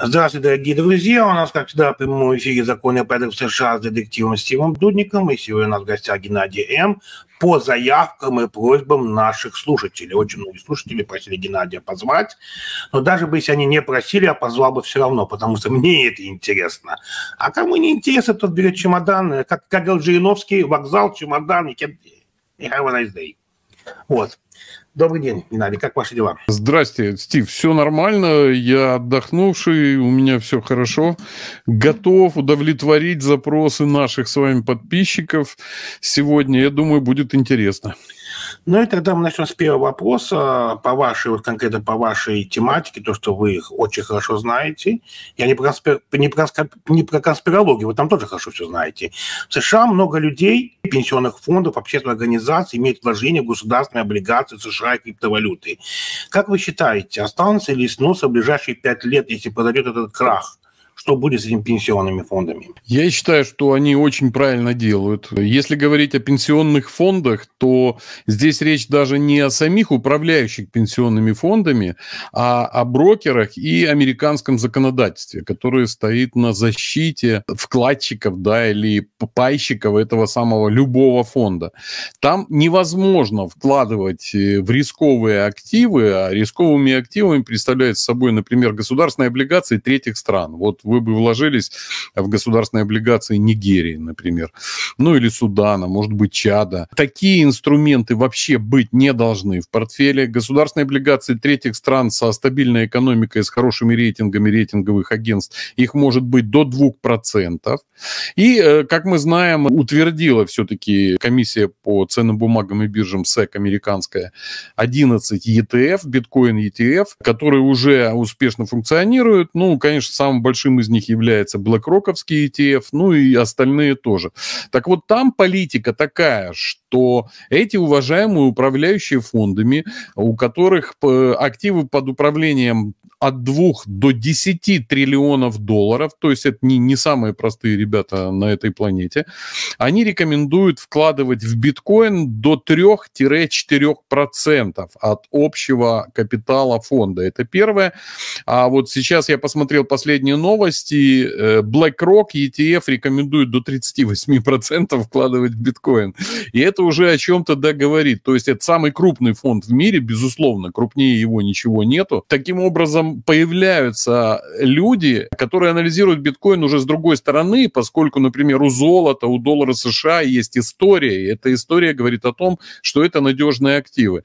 Здравствуйте, дорогие друзья. У нас, как всегда, в прямом эфире «Законный порядок в США» с детективом Стивом Дудником. И сегодня у нас в гостях Геннадий М. по заявкам и просьбам наших слушателей. Очень многие слушатели просили Геннадия позвать. Но даже бы, если они не просили, я а позвал бы все равно, потому что мне это интересно. А кому не интересно, тот берет чемодан, э, как, как говорил Жириновский, вокзал, чемодан, и have a nice day. Вот. Добрый день, Геннадий, как ваши дела? Здрасте, Стив, все нормально, я отдохнувший, у меня все хорошо, готов удовлетворить запросы наших с вами подписчиков сегодня, я думаю, будет интересно. Ну и тогда мы начнем с первого вопроса по вашей, вот конкретно по вашей тематике, то, что вы их очень хорошо знаете. Я не про, конспир... не про, не про конспирологию, вы там тоже хорошо все знаете. В США много людей, пенсионных фондов, общественных организаций имеют вложения в государственные облигации США и криптовалюты. Как вы считаете, останутся ли сносы в ближайшие пять лет, если произойдет этот крах? что будет с этими пенсионными фондами? Я считаю, что они очень правильно делают. Если говорить о пенсионных фондах, то здесь речь даже не о самих управляющих пенсионными фондами, а о брокерах и американском законодательстве, которое стоит на защите вкладчиков да, или пайщиков этого самого любого фонда. Там невозможно вкладывать э, в рисковые активы, а рисковыми активами представляет собой, например, государственные облигации третьих стран. Вот вы бы вложились в государственные облигации Нигерии, например, ну или Судана, может быть, Чада. Такие инструменты вообще быть не должны в портфеле. Государственные облигации третьих стран со стабильной экономикой, с хорошими рейтингами рейтинговых агентств, их может быть до 2%. И, э, как мы знаем, утвердила все-таки комиссия по ценным бумагам и биржам СЭК американская 11 ETF, биткоин ETF, которые уже успешно функционируют. Ну, конечно, самым большим из них является BlackRock'овский ETF, ну и остальные тоже. Так вот, там политика такая, что эти уважаемые управляющие фондами, у которых э, активы под управлением от 2 до 10 триллионов долларов, то есть это не, не самые простые ребята на этой планете, они рекомендуют вкладывать в биткоин до 3-4% от общего капитала фонда. Это первое. А вот сейчас я посмотрел последние новости. Э, BlackRock ETF рекомендует до 38% вкладывать в биткоин. И это уже о чем-то договорит. Да, то есть это самый крупный фонд в мире, безусловно, крупнее его ничего нету. Таким образом, появляются люди, которые анализируют биткоин уже с другой стороны, поскольку, например, у золота, у доллара США есть история, и эта история говорит о том, что это надежные активы.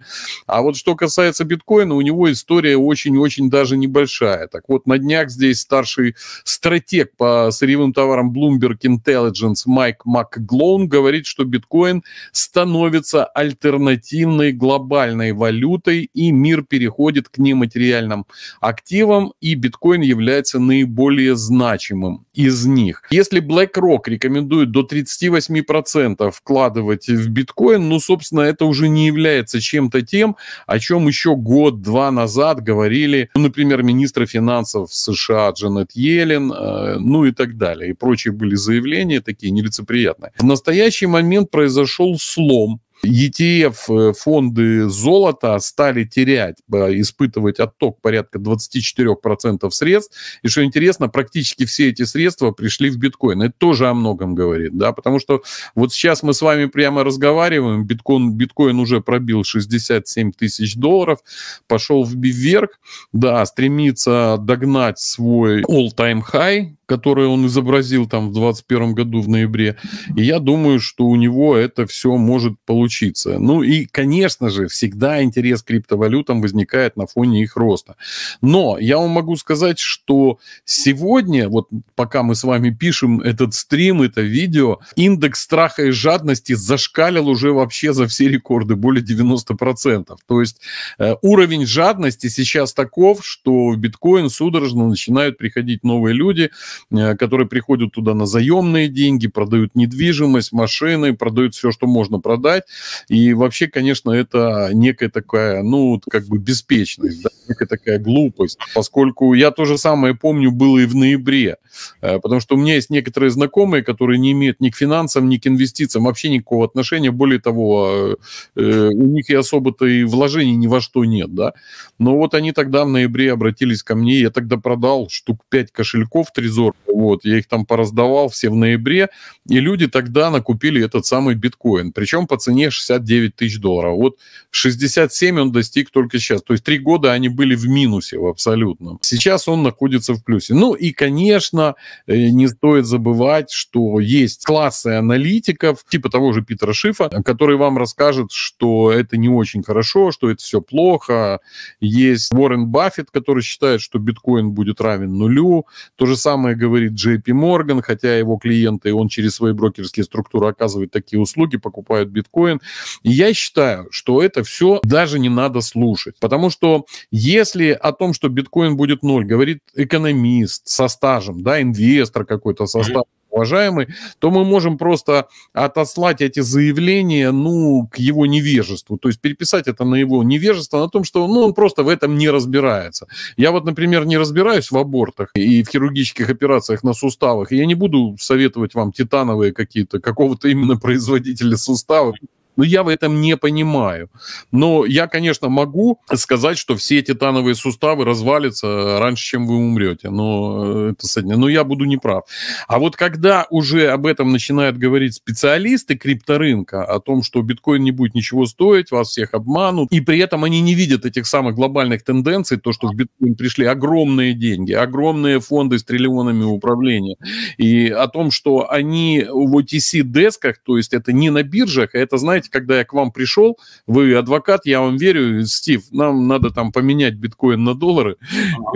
А вот что касается биткоина, у него история очень-очень даже небольшая. Так вот, на днях здесь старший стратег по сырьевым товарам Bloomberg Intelligence Майк МакГлоун говорит, что биткоин становится альтернативной глобальной валютой, и мир переходит к нематериальным активам активом и биткоин является наиболее значимым из них. Если BlackRock рекомендует до 38% вкладывать в биткоин, ну, собственно, это уже не является чем-то тем, о чем еще год-два назад говорили, ну, например, министра финансов США Джанет Йеллен, э, ну и так далее. И прочие были заявления такие нелицеприятные. В настоящий момент произошел слом ETF э, фонды золота стали терять, э, испытывать отток порядка 24% средств. И что интересно, практически все эти средства пришли в биткоин. Это тоже о многом говорит, да, потому что вот сейчас мы с вами прямо разговариваем, биткоин, биткоин уже пробил 67 тысяч долларов, пошел вверх, да, стремится догнать свой all-time high, которое он изобразил там в 21 году в ноябре. И я думаю, что у него это все может получиться. Ну и, конечно же, всегда интерес к криптовалютам возникает на фоне их роста. Но я вам могу сказать, что сегодня, вот пока мы с вами пишем этот стрим, это видео, индекс страха и жадности зашкалил уже вообще за все рекорды, более 90%. То есть э, уровень жадности сейчас таков, что в биткоин судорожно начинают приходить новые люди – Э, которые приходят туда на заемные деньги, продают недвижимость, машины, продают все, что можно продать. И вообще, конечно, это некая такая, ну, как бы беспечность, да, некая такая глупость. Поскольку я то же самое помню, было и в ноябре. Э, потому что у меня есть некоторые знакомые, которые не имеют ни к финансам, ни к инвестициям вообще никакого отношения. Более того, э, у них и особо-то и вложений ни во что нет, да. Но вот они тогда в ноябре обратились ко мне, я тогда продал штук 5 кошельков, 3 обзор. Вот, я их там пораздавал все в ноябре, и люди тогда накупили этот самый биткоин, причем по цене 69 тысяч долларов. Вот 67 он достиг только сейчас. То есть три года они были в минусе в абсолютном. Сейчас он находится в плюсе. Ну и, конечно, э, не стоит забывать, что есть классы аналитиков, типа того же Питера Шифа, который вам расскажет, что это не очень хорошо, что это все плохо. Есть Уоррен Баффет, который считает, что биткоин будет равен нулю. То же самое самое говорит JP Morgan, хотя его клиенты, он через свои брокерские структуры оказывает такие услуги, покупают биткоин. И я считаю, что это все даже не надо слушать. Потому что если о том, что биткоин будет ноль, говорит экономист со стажем, да, инвестор какой-то со стажем, уважаемый, то мы можем просто отослать эти заявления, ну, к его невежеству. То есть переписать это на его невежество, на том, что, ну, он просто в этом не разбирается. Я вот, например, не разбираюсь в абортах и в хирургических операциях на суставах. И я не буду советовать вам титановые какие-то, какого-то именно производителя суставов ну, я в этом не понимаю. Но я, конечно, могу сказать, что все титановые суставы развалятся э, раньше, чем вы умрете. Но, э, это, но я буду неправ. А вот когда уже об этом начинают говорить специалисты крипторынка, о том, что биткоин не будет ничего стоить, вас всех обманут, и при этом они не видят этих самых глобальных тенденций, то, что в биткоин пришли огромные деньги, огромные фонды с триллионами управления, и о том, что они в OTC-десках, то есть это не на биржах, а это, знаете, понимаете, когда я к вам пришел, вы адвокат, я вам верю, Стив, нам надо там поменять биткоин на доллары, а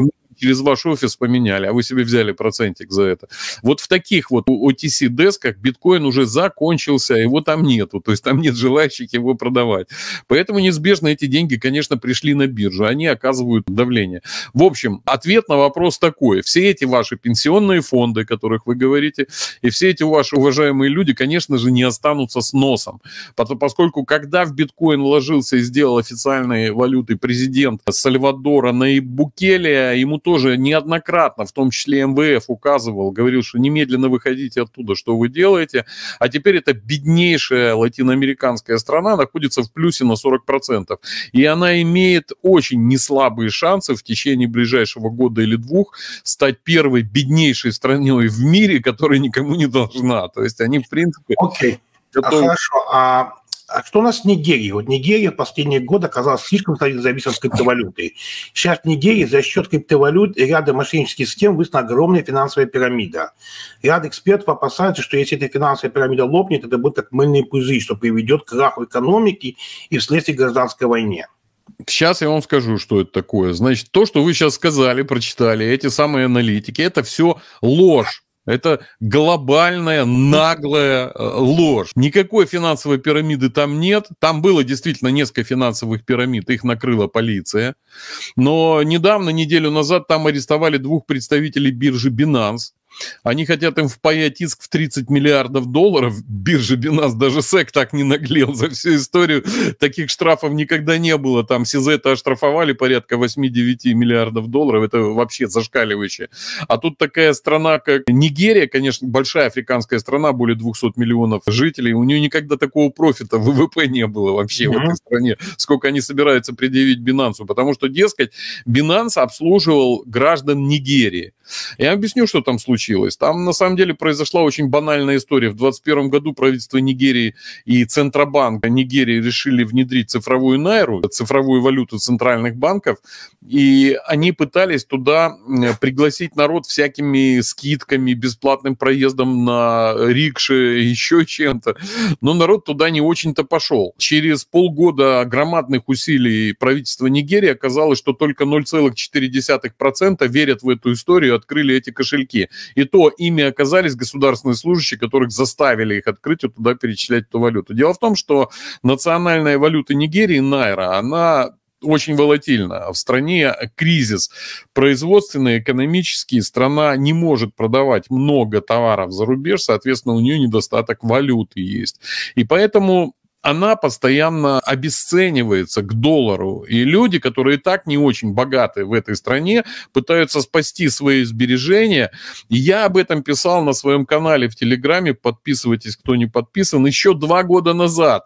-а -а через ваш офис поменяли, а вы себе взяли процентик за это. Вот в таких вот OTC-десках биткоин уже закончился, его там нету, то есть там нет желающих его продавать. Поэтому неизбежно эти деньги, конечно, пришли на биржу, они оказывают давление. В общем, ответ на вопрос такой. Все эти ваши пенсионные фонды, о которых вы говорите, и все эти ваши уважаемые люди, конечно же, не останутся с носом, поскольку когда в биткоин вложился и сделал официальной валютой президент Сальвадора на Наибукелия, ему тоже неоднократно, в том числе МВФ, указывал, говорил, что немедленно выходите оттуда, что вы делаете. А теперь эта беднейшая латиноамериканская страна находится в плюсе на 40%. И она имеет очень неслабые шансы в течение ближайшего года или двух стать первой беднейшей страной в мире, которая никому не должна. То есть они, в принципе... Okay. А готовы... А хорошо, а а что у нас с Нигерией? Вот Нигерия в последние годы оказалась слишком зависима от криптовалюты. Сейчас Нигерия за счет криптовалют и ряда мошеннических схем выстроена огромная финансовая пирамида. Ряд экспертов опасаются, что если эта финансовая пирамида лопнет, это будет как мыльные пузырь, что приведет к краху экономики и вследствие гражданской войне. Сейчас я вам скажу, что это такое. Значит, то, что вы сейчас сказали, прочитали, эти самые аналитики, это все ложь это глобальная наглая э, ложь. Никакой финансовой пирамиды там нет. Там было действительно несколько финансовых пирамид, их накрыла полиция. Но недавно, неделю назад, там арестовали двух представителей биржи Binance они хотят им впаять иск в 30 миллиардов долларов. Биржа Бинас, даже СЭК так не наглел за всю историю. Таких штрафов никогда не было. Там Сизета оштрафовали порядка 8-9 миллиардов долларов. Это вообще зашкаливающе. А тут такая страна, как Нигерия, конечно, большая африканская страна, более 200 миллионов жителей. У нее никогда такого профита в ВВП не было вообще mm-hmm. в этой стране. Сколько они собираются предъявить Бинансу. Потому что, дескать, Бинанс обслуживал граждан Нигерии. Я объясню, что там случилось. Там, на самом деле, произошла очень банальная история. В 2021 году правительство Нигерии и Центробанк Нигерии решили внедрить цифровую найру, цифровую валюту центральных банков, и они пытались туда пригласить народ всякими скидками, бесплатным проездом на рикше, еще чем-то. Но народ туда не очень-то пошел. Через полгода громадных усилий правительства Нигерии оказалось, что только 0,4% верят в эту историю, открыли эти кошельки. И то ими оказались государственные служащие, которых заставили их открыть и туда перечислять эту валюту. Дело в том, что национальная валюта Нигерии, Найра, она очень волатильно. А в стране кризис производственный, экономический. Страна не может продавать много товаров за рубеж, соответственно, у нее недостаток валюты есть. И поэтому она постоянно обесценивается к доллару. И люди, которые и так не очень богаты в этой стране, пытаются спасти свои сбережения. Я об этом писал на своем канале в Телеграме. Подписывайтесь, кто не подписан. Еще два года назад,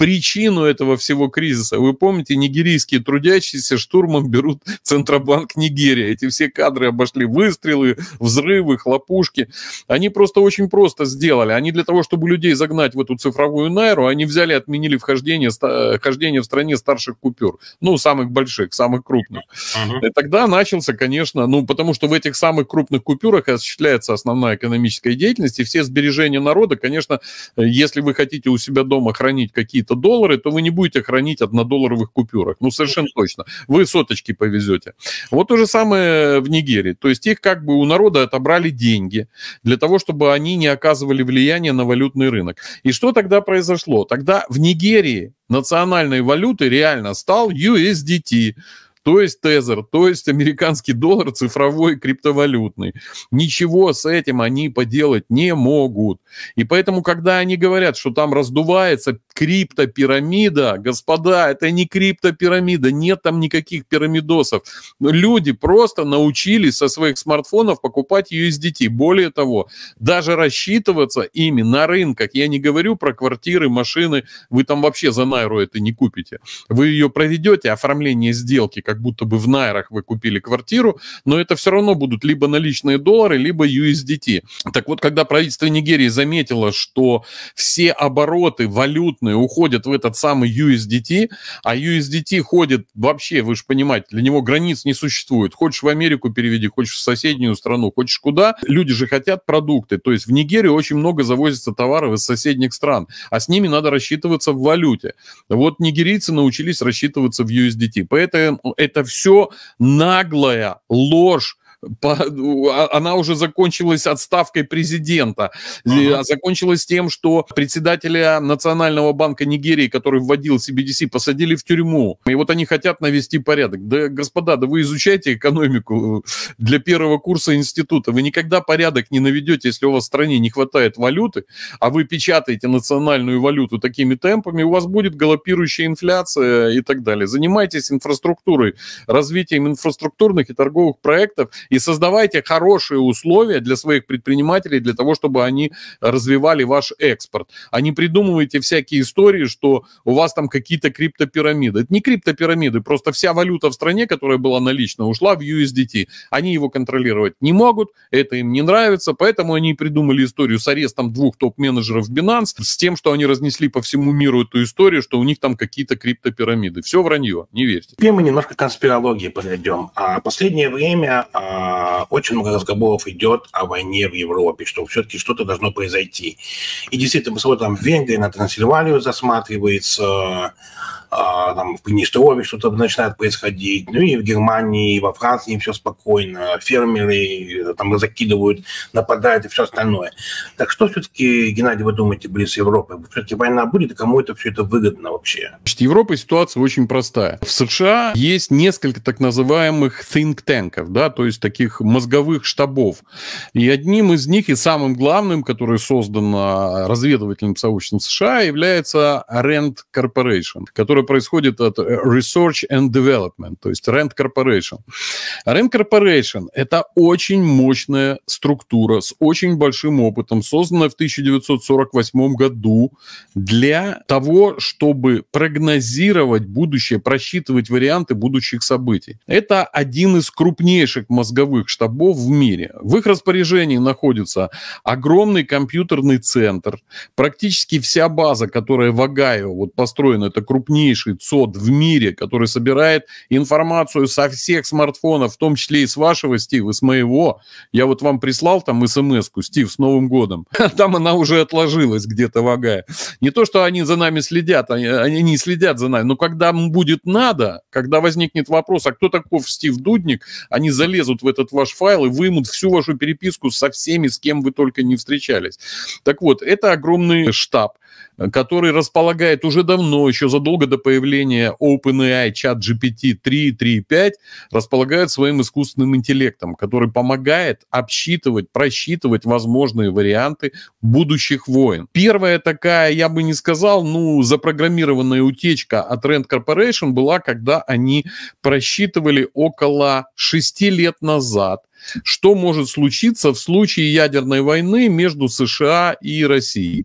причину этого всего кризиса. Вы помните, нигерийские трудящиеся штурмом берут Центробанк Нигерии. Эти все кадры обошли выстрелы, взрывы, хлопушки. Они просто очень просто сделали. Они для того, чтобы людей загнать в эту цифровую найру, они взяли, отменили вхождение, вхождение в стране старших купюр. Ну, самых больших, самых крупных. Uh-huh. И тогда начался, конечно, ну, потому что в этих самых крупных купюрах осуществляется основная экономическая деятельность, и все сбережения народа, конечно, э, если вы хотите у себя дома хранить какие-то какие-то доллары, то вы не будете хранить однодолларовых купюрах. Ну, совершенно точно. Вы соточки повезете. Вот то же самое в Нигерии. То есть их как бы у народа отобрали деньги для того, чтобы они не оказывали влияния на валютный рынок. И что тогда произошло? Тогда в Нигерии национальной валютой реально стал USDT, то есть тезер, то есть американский доллар цифровой криптовалютный. Ничего с этим они поделать не могут. И поэтому, когда они говорят, что там раздувается криптопирамида. Господа, это не криптопирамида, нет там никаких пирамидосов. Люди просто научились со своих смартфонов покупать USDT. Более того, даже рассчитываться ими на рынках. Я не говорю про квартиры, машины. Вы там вообще за найру это не купите. Вы ее проведете, оформление сделки, как будто бы в найрах вы купили квартиру, но это все равно будут либо наличные доллары, либо USDT. Так вот, когда правительство Нигерии заметило, что все обороты валютные огромные уходят в этот самый USDT, а USDT ходит вообще, вы же понимаете, для него границ не существует. Хочешь в Америку переведи, хочешь в соседнюю страну, хочешь куда. Люди же хотят продукты. То есть в Нигерию очень много завозится товаров из соседних стран, а с ними надо рассчитываться в валюте. Вот нигерийцы научились рассчитываться в USDT. Поэтому это все наглая ложь по, ну, а, она уже закончилась отставкой президента, uh-huh. закончилась тем, что председателя Национального банка Нигерии, который вводил CBDC, посадили в тюрьму. И вот они хотят навести порядок. Да, господа, да вы изучаете экономику для первого курса института. Вы никогда порядок не наведете, если у вас в стране не хватает валюты, а вы печатаете национальную валюту такими темпами, у вас будет галопирующая инфляция и так далее. Занимайтесь инфраструктурой, развитием инфраструктурных и торговых проектов и создавайте хорошие условия для своих предпринимателей, для того, чтобы они развивали ваш экспорт. А не придумывайте всякие истории, что у вас там какие-то криптопирамиды. Это не криптопирамиды, просто вся валюта в стране, которая была налична, ушла в USDT. Они его контролировать не могут, это им не нравится, поэтому они придумали историю с арестом двух топ-менеджеров Binance, с тем, что они разнесли по всему миру эту историю, что у них там какие-то криптопирамиды. Все вранье, не верьте. Теперь мы немножко конспирологии подойдем. А последнее время а, а, очень много разговоров идет о войне в Европе, что все-таки что-то должно произойти. И действительно, мы посмотрим, там Венгрия на Трансильванию засматривается, а, там в Приднестровье что-то начинает происходить, ну и в Германии, и во Франции все спокойно, фермеры э, там закидывают, нападают и все остальное. Так что все-таки, Геннадий, вы думаете, близ Европы? Все-таки война будет, и кому это все это выгодно вообще? Значит, Европа ситуация очень простая. В США есть несколько так называемых think tankов, да, то есть таких мозговых штабов. И одним из них и самым главным, который создан разведывательным сообществом США, является Rand Corporation, который которое происходит от э, Research and Development, то есть Rand Corporation. Rand Corporation – это очень мощная структура с очень большим опытом, созданная в 1948 году для того, чтобы прогнозировать будущее, просчитывать варианты будущих событий. Это один из крупнейших мозговых штабов в мире. В их распоряжении находится огромный компьютерный центр, практически вся база, которая в Огайо вот построена, это крупнейшая крупнейший ЦОД в мире, который собирает информацию со всех смартфонов, в том числе и с вашего, Стив, и с моего. Я вот вам прислал там смс Стив, с Новым годом. Там она уже отложилась где-то вагая. Не то, что они за нами следят, они, они не следят за нами, но когда будет надо, когда возникнет вопрос, а кто таков Стив Дудник, они залезут в этот ваш файл и вымут всю вашу переписку со всеми, с кем вы только не встречались. Так вот, это огромный штаб который располагает уже давно, еще задолго до появления OpenAI, чат GPT 3, 3, 5, располагает своим искусственным интеллектом, который помогает обсчитывать, просчитывать возможные варианты будущих войн. Первая такая, я бы не сказал, ну, запрограммированная утечка от Rand Corporation была, когда они просчитывали около 6 лет назад, что может случиться в случае ядерной войны между США и Россией.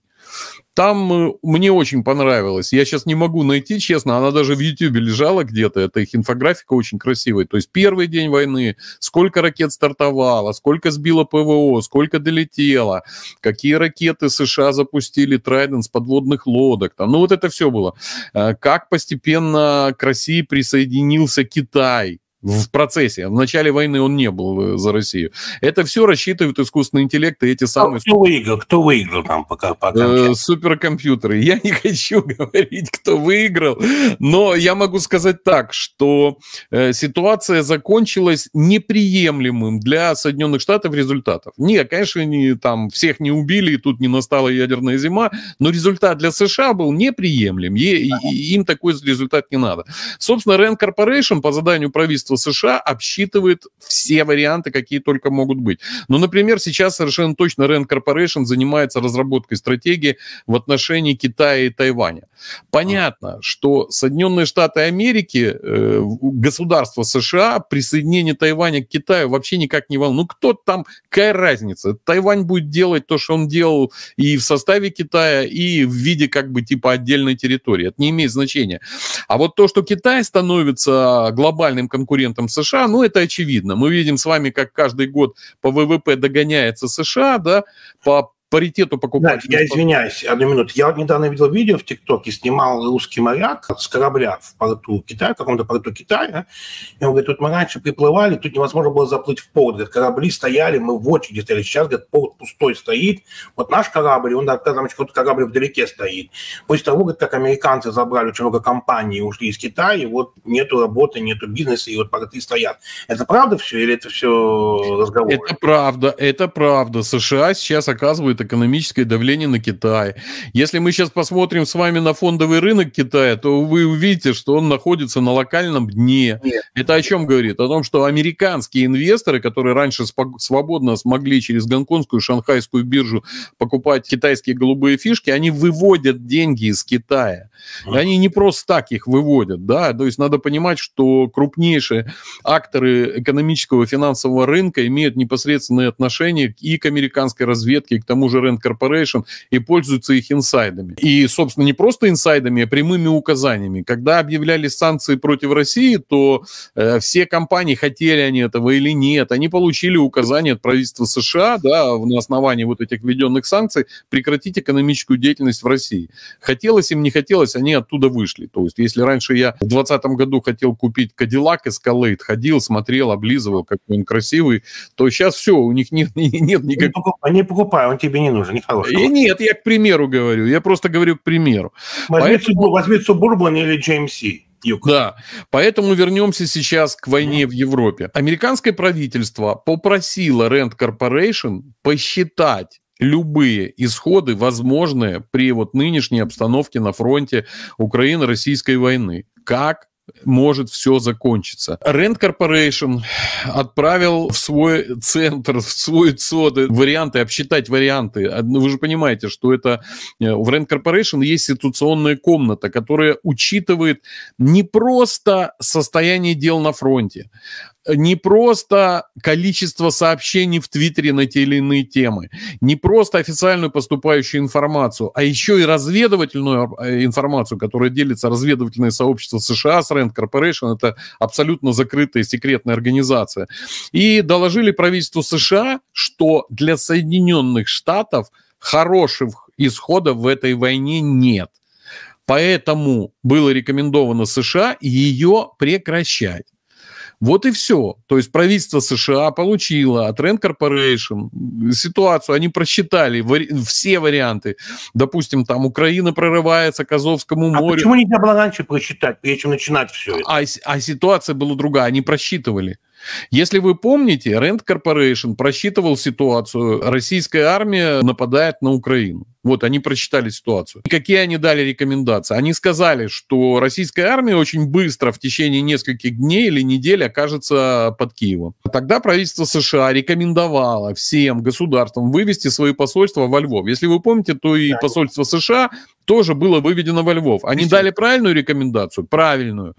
Там э, мне очень понравилось. Я сейчас не могу найти, честно, она даже в Ютьюбе лежала где-то. Это их инфографика очень красивая. То есть первый день войны, сколько ракет стартовало, сколько сбило ПВО, сколько долетело, какие ракеты США запустили, Трайден с подводных лодок. Там. Ну вот это все было. Э, как постепенно к России присоединился Китай в ну. процессе. В начале войны он не был э, за Россию. Это все рассчитывают искусственный интеллект и эти а самые... Кто выиграл? Кто выиграл там пока? пока? Э, суперкомпьютеры. Я не хочу говорить, кто выиграл, но я могу сказать так, что э, ситуация закончилась неприемлемым для Соединенных Штатов результатов. Не, конечно, они там всех не убили, и тут не настала ядерная зима, но результат для США был неприемлем. Е, им такой результат не надо. Собственно, Рен Corporation по заданию правительства правительство США обсчитывает все варианты, какие только могут быть. Ну, например, сейчас совершенно точно Rand Corporation занимается разработкой стратегии в отношении Китая и Тайваня. Понятно, что Соединенные Штаты Америки, э, государство США, присоединение Тайваня к Китаю вообще никак не волнует. Ну, кто там, какая разница? Тайвань будет делать то, что он делал и в составе Китая, и в виде как бы типа отдельной территории. Это не имеет значения. А вот то, что Китай становится глобальным конкурентом, конкурентом США, ну, это очевидно. Мы видим с вами, как каждый год по ВВП догоняется США, да, по паритету покупать. я извиняюсь, одну минуту. Я недавно видел видео в ТикТоке, снимал русский моряк с корабля в порту Китая, в каком-то порту Китая. И он говорит, тут мы раньше приплывали, тут невозможно было заплыть в порт. Говорит, корабли стояли, мы в очереди стояли. Сейчас, говорит, порт пустой стоит. Вот наш корабль, он там какой-то корабль вдалеке стоит. После того, говорит, как американцы забрали очень много компаний и ушли из Китая, и вот нету работы, нету бизнеса, и вот порты стоят. Это правда все или это все разговор? Это правда, это правда. США сейчас оказывают оказывает экономическое давление на Китай. Если мы сейчас посмотрим с вами на фондовый рынок Китая, то вы увидите, что он находится на локальном дне. Нет. Это о чем говорит? О том, что американские инвесторы, которые раньше свободно смогли через гонконгскую, шанхайскую биржу покупать китайские голубые фишки, они выводят деньги из Китая. И они не просто так их выводят, да, то есть надо понимать, что крупнейшие акторы экономического и финансового рынка имеют непосредственное отношение и к американской разведке, и к тому, тому же Rand Corporation и пользуются их инсайдами. И, собственно, не просто инсайдами, а прямыми указаниями. Когда объявляли санкции против России, то э, все компании, хотели они этого или нет, они получили указание от правительства США да, на основании вот этих введенных санкций прекратить экономическую деятельность в России. Хотелось им, не хотелось, они оттуда вышли. То есть, если раньше я в 2020 году хотел купить Кадиллак Escalade, ходил, смотрел, облизывал, какой он красивый, то сейчас все, у них нет, нет никакого... они покупают он тебе тебе не нужен, нехорошего. И э, нет, я к примеру говорю, я просто говорю к примеру. Возьми, Поэтому... Субурбан или GMC. Юг. Да, поэтому вернемся сейчас к войне mm. в Европе. Американское правительство попросило Rent Corporation посчитать любые исходы, возможные при вот нынешней обстановке на фронте Украины-Российской войны. Как может все закончиться. Rent Corporation отправил в свой центр, в свой ЦОД варианты, обсчитать варианты. Ну, вы же понимаете, что это э, в Rent Corporation есть ситуационная комната, которая учитывает не просто состояние дел на фронте, не просто количество сообщений в Твиттере на те или иные темы, не просто официальную поступающую информацию, а еще и разведывательную э, информацию, которая делится разведывательное сообщество США с Rand Corporation, это абсолютно закрытая секретная организация. И доложили правительству США, что для Соединенных Штатов хороших исходов в этой войне нет. Поэтому было рекомендовано США ее прекращать. Вот и все. То есть правительство США получило от Rand Corporation ситуацию, они просчитали вари- все варианты. Допустим, там Украина прорывается к Азовскому а морю. А почему нельзя было раньше просчитать, прежде чем начинать все это? А, а ситуация была другая, они просчитывали. Если вы помните, Rand Corporation просчитывал ситуацию, российская армия нападает на Украину. Вот, они прочитали ситуацию. И какие они дали рекомендации? Они сказали, что российская армия очень быстро, в течение нескольких дней или недель, окажется под Киевом. Тогда правительство США рекомендовало всем государствам вывести свои посольства во Львов. Если вы помните, то и посольство США тоже было выведено во Львов. Они дали правильную рекомендацию? Правильную.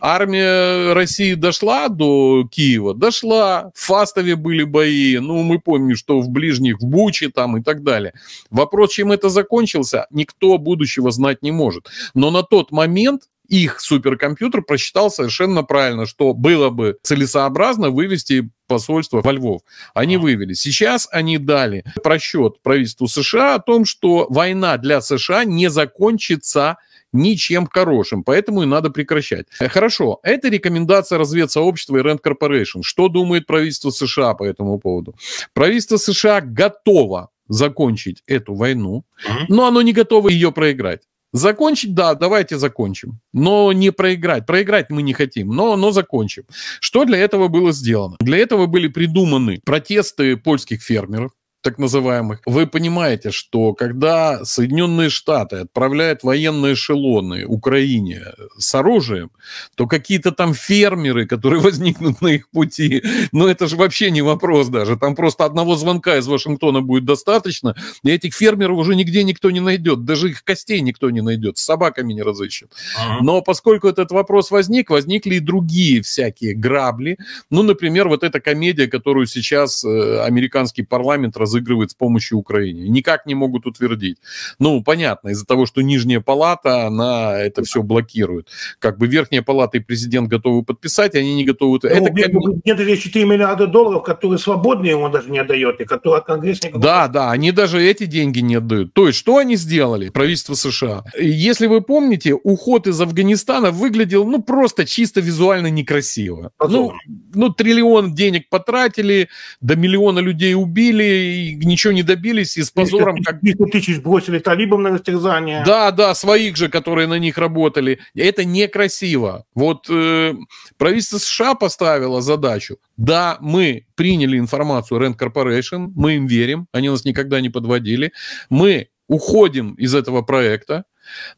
Армия России дошла до Киева? Дошла. В Фастове были бои. Ну, мы помним, что в ближних, в Буче там и так далее. Вопрос, чем это закончился, никто будущего знать не может. Но на тот момент их суперкомпьютер просчитал совершенно правильно, что было бы целесообразно вывести посольство во Львов. Они а. вывели. Сейчас они дали просчет правительству США о том, что война для США не закончится ничем хорошим, поэтому и надо прекращать. Э, хорошо, это рекомендация разведсообщества и Rand Corporation. Что думает правительство США по этому поводу? Правительство США готово закончить эту войну, но оно не готово ее проиграть. Закончить, да, давайте закончим, но не проиграть. Проиграть мы не хотим, но, но закончим. Что для этого было сделано? Для этого были придуманы протесты польских фермеров, так называемых, вы понимаете, что когда Соединенные Штаты отправляют военные эшелоны Украине с оружием, то какие-то там фермеры, которые возникнут на их пути, ну это же вообще не вопрос даже. Там просто одного звонка из Вашингтона будет достаточно, и этих фермеров уже нигде никто не найдет, даже их костей никто не найдет, с собаками не разыщет. Ага. Но поскольку этот вопрос возник, возникли и другие всякие грабли. Ну, например, вот эта комедия, которую сейчас э, американский парламент раз разыгрывает с помощью Украины Никак не могут утвердить. Ну, понятно, из-за того, что Нижняя Палата, она это все блокирует. Как бы Верхняя Палата и президент готовы подписать, они не готовы... Ну, это как... где 4 миллиарда долларов, которые свободные он даже не отдает, и которые Конгресс не Да, да, они даже эти деньги не отдают. То есть, что они сделали, правительство США? Если вы помните, уход из Афганистана выглядел, ну, просто чисто визуально некрасиво. Ну, ну, триллион денег потратили, до миллиона людей убили, ничего не добились, и с позором... 300 тысяч бросили талибам на растерзание. Да, да, своих же, которые на них работали. Это некрасиво. Вот э, правительство США поставило задачу. Да, мы приняли информацию Rent Corporation, мы им верим, они нас никогда не подводили. Мы уходим из этого проекта,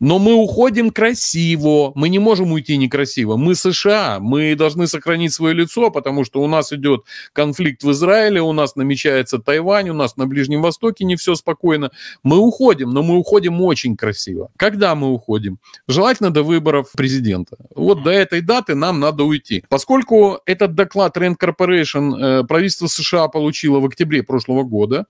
но мы уходим красиво, мы не можем уйти некрасиво. Мы США, мы должны сохранить свое лицо, потому что у нас идет конфликт в Израиле, у нас намечается Тайвань, у нас на Ближнем Востоке не все спокойно. Мы уходим, но мы уходим очень красиво. Когда мы уходим? Желательно до выборов президента. Вот до этой даты нам надо уйти. Поскольку этот доклад Rand Corporation э, правительство США получило в октябре прошлого года,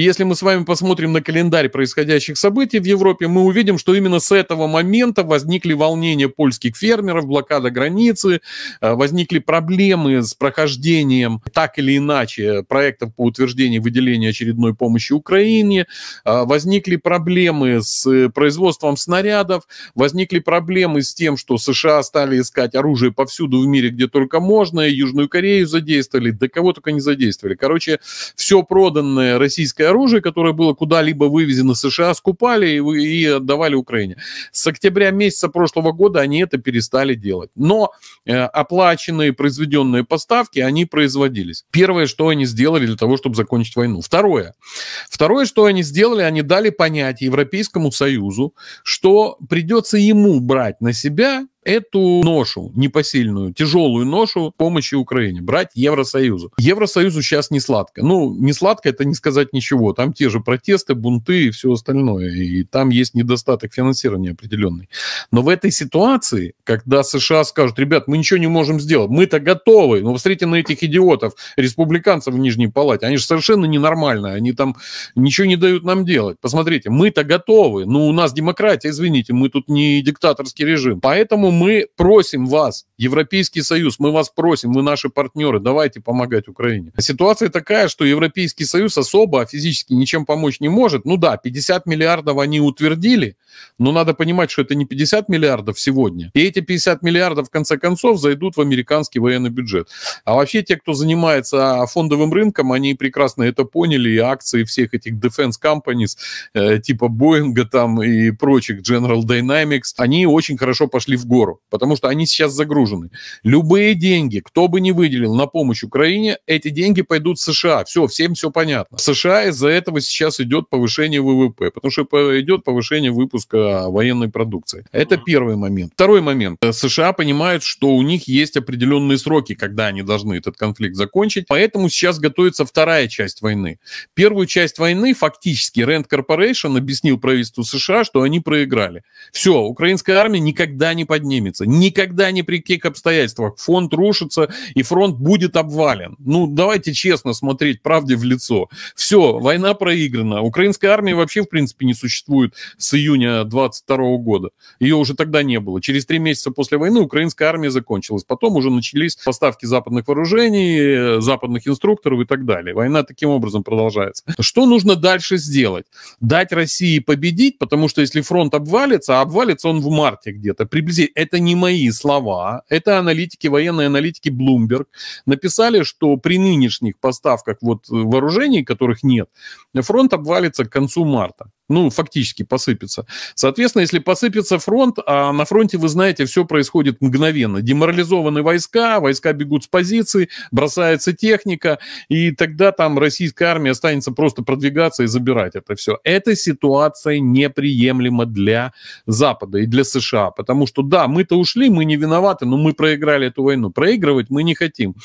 если мы с вами посмотрим на календарь происходящих событий в Европе, мы увидим, что именно с этого момента возникли волнения польских фермеров, блокада границы, э, возникли проблемы с прохождением так или иначе проектов по утверждению выделения очередной помощи Украине, э, возникли проблемы с производством снарядов, возникли проблемы с тем, что США стали искать оружие повсюду в мире, где только можно, Южную Корею задействовали, да кого только не задействовали. Короче, все проданное российское советское оружие, которое было куда-либо вывезено США, скупали и, и отдавали Украине. С октября месяца прошлого года они это перестали делать. Но э, оплаченные произведенные поставки, они производились. Первое, что они сделали для того, чтобы закончить войну. Второе. Второе, что они сделали, они дали понять Европейскому Союзу, что придется ему брать на себя эту ношу непосильную, тяжелую ношу помощи Украине, брать Евросоюзу. Евросоюзу сейчас не сладко. Ну, не сладко это не сказать ничего. Там те же протесты, бунты и все остальное. И там есть недостаток финансирования определенный. Но в этой ситуации, когда США скажут, ребят, мы ничего не можем сделать, мы-то готовы, но ну, посмотрите на этих идиотов, республиканцев в Нижней Палате, они же совершенно ненормальные, они там ничего не дают нам делать. Посмотрите, мы-то готовы, но ну, у нас демократия, извините, мы тут не диктаторский режим. Поэтому мы просим вас, Европейский Союз, мы вас просим, вы наши партнеры, давайте помогать Украине. А ситуация такая, что Европейский Союз особо физически ничем помочь не может. Ну да, 50 миллиардов они утвердили, но надо понимать, что это не 50 миллиардов сегодня. И эти 50 миллиардов, в конце концов, зайдут в американский военный бюджет. А вообще те, кто занимается фондовым рынком, они прекрасно это поняли, и акции всех этих defense companies, э, типа Боинга там и прочих, General Dynamics, они очень хорошо пошли в гору коридору, потому что они сейчас загружены. Любые деньги, кто бы ни выделил на помощь Украине, эти деньги пойдут в США. Все, всем все понятно. В США из-за этого сейчас идет повышение ВВП, потому что идет повышение выпуска военной продукции. Это первый момент. Второй момент. Э, США понимают, что у них есть определенные сроки, когда они должны этот конфликт закончить, поэтому сейчас готовится вторая часть войны. Первую часть войны фактически Rand Corporation объяснил правительству США, что они проиграли. Все, украинская армия никогда не поднимется поднимется. Никогда ни при каких обстоятельствах. фронт рушится, и фронт будет обвален. Ну, давайте честно смотреть правде в лицо. Все, война проиграна. Украинской армии вообще, в принципе, не существует с июня 22 года. Ее уже тогда не было. Через три месяца после войны украинская армия закончилась. Потом уже начались поставки западных вооружений, западных инструкторов и так далее. Война таким образом продолжается. Что нужно дальше сделать? Дать России победить, потому что если фронт обвалится, а обвалится он в марте где-то, приблизительно это не мои слова, это аналитики, военные аналитики Bloomberg написали, что при нынешних поставках вот э, вооружений, которых нет, фронт обвалится к концу марта ну, фактически посыпется. Соответственно, если посыпется фронт, а на фронте, вы знаете, все происходит мгновенно. Деморализованы войска, войска бегут с позиций, бросается техника, и тогда там российская армия останется просто продвигаться и забирать это все. Эта ситуация неприемлема для Запада и для США, потому что, да, мы-то ушли, мы не виноваты, но мы проиграли эту войну. Проигрывать мы не хотим.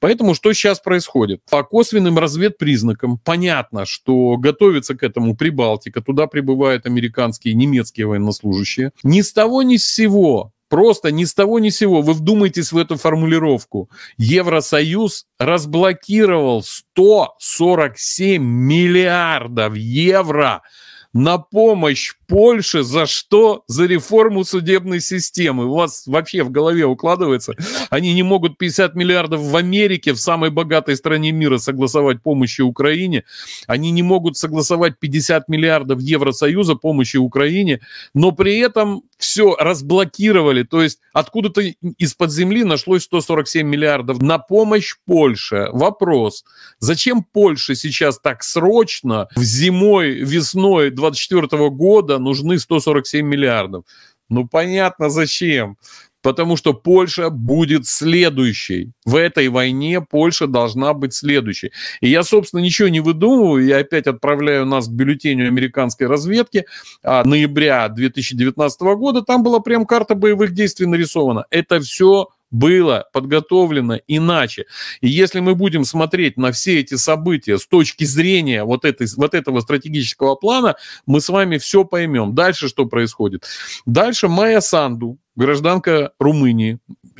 Поэтому что сейчас происходит? По косвенным разведпризнакам понятно, что готовится к этому Прибалтика, Минска, туда прибывают американские, немецкие военнослужащие. Ни с того, ни с сего Просто ни с того ни с сего. Вы вдумайтесь в эту формулировку. Евросоюз разблокировал 147 миллиардов евро на помощь Польше за что? За реформу судебной системы. У вас вообще в голове укладывается? Они не могут 50 миллиардов в Америке, в самой богатой стране мира, согласовать помощи Украине. Они не могут согласовать 50 миллиардов Евросоюза помощи Украине, но при этом все разблокировали. То есть откуда-то из-под земли нашлось 147 миллиардов на помощь Польше. Вопрос, зачем Польше сейчас так срочно, зимой, весной 2024 года нужны 147 миллиардов. Ну, понятно, зачем. Потому что Польша будет следующей. В этой войне Польша должна быть следующей. И я, собственно, ничего не выдумываю. Я опять отправляю нас к бюллетеню американской разведки а, ноября 2019 года. Там была прям карта боевых действий нарисована. Это все было подготовлено иначе. И если мы будем смотреть на все эти события с точки зрения вот, этой, вот этого стратегического плана, мы с вами все поймем. Дальше что происходит? Дальше Майя Санду, гражданка Румынии,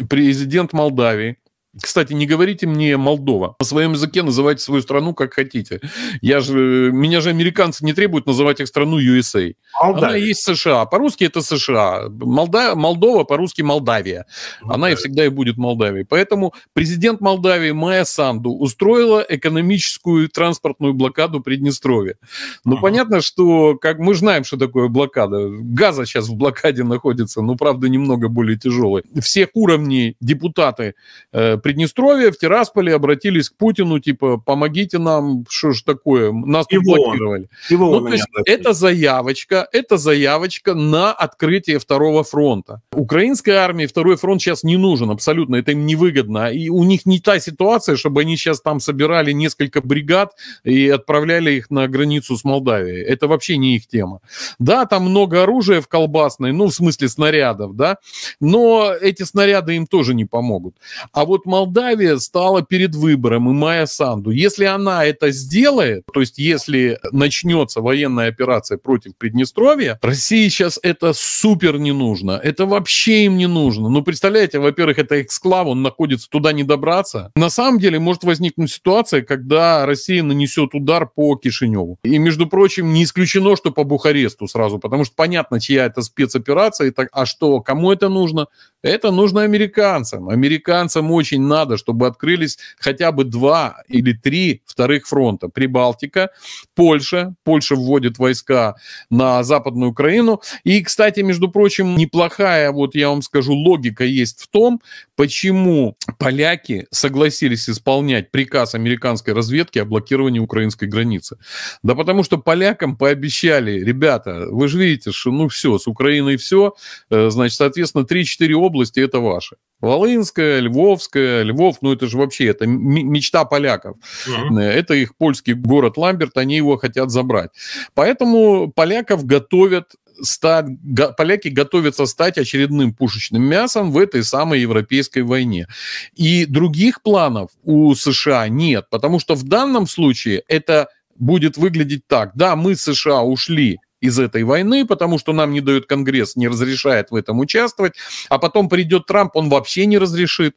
президент Молдавии, кстати, не говорите мне Молдова. На своем языке называйте свою страну как хотите. Я же, меня же американцы не требуют называть их страну USA. Молдавия. Она есть США. По-русски это США. Молда... Молдова по-русски Молдавия. Молдавия. Ну Она и всегда и будет Молдавией. Поэтому президент Молдавии Майя Санду устроила экономическую и транспортную блокаду Приднестровья. Ну, ага. понятно, что как мы знаем, что такое блокада. Газа сейчас в блокаде находится, но, правда, немного более тяжелый. Всех уровней депутаты э, Приднестровье, в Тирасполе обратились к Путину, типа, помогите нам, что же такое, нас тут блокировали. Его ну, то есть это заявочка, это заявочка на открытие Второго фронта. Украинской армии Второй фронт сейчас не нужен абсолютно, это им невыгодно. И у них не та ситуация, чтобы они сейчас там собирали несколько бригад и отправляли их на границу с Молдавией. Это вообще не их тема. Да, там много оружия в колбасной, ну, в смысле снарядов, да, но эти снаряды им тоже не помогут. А вот Молдавия стала перед выбором, и Майя Санду. Если она это сделает, то есть если начнется военная операция против Приднестровья, России сейчас это супер не нужно. Это вообще им не нужно. Ну, представляете, во-первых, это эксклав, он находится, туда не добраться. На самом деле может возникнуть ситуация, когда Россия нанесет удар по Кишиневу. И, между прочим, не исключено, что по Бухаресту сразу, потому что понятно, чья это спецоперация, и так, а что, кому это нужно? Это нужно американцам. Американцам очень очень надо, чтобы открылись хотя бы два или три вторых фронта. Прибалтика, Польша. Польша вводит войска на Западную Украину. И, кстати, между прочим, неплохая, вот я вам скажу, логика есть в том, почему поляки согласились исполнять приказ американской разведки о блокировании украинской границы. Да потому что полякам пообещали, ребята, вы же видите, что ну все, с Украиной все, э, значит, соответственно, 3-4 области это ваши. Волынская, Львовская, Львов, ну это же вообще это мечта поляков. Uh-huh. Это их польский город Ламберт, они его хотят забрать. Поэтому поляков готовят стать, го, поляки готовятся стать очередным пушечным мясом в этой самой европейской войне. И других планов у США нет, потому что в данном случае это будет выглядеть так. Да, мы, США, ушли из этой войны, потому что нам не дает Конгресс, не разрешает в этом участвовать, а потом придет Трамп, он вообще не разрешит.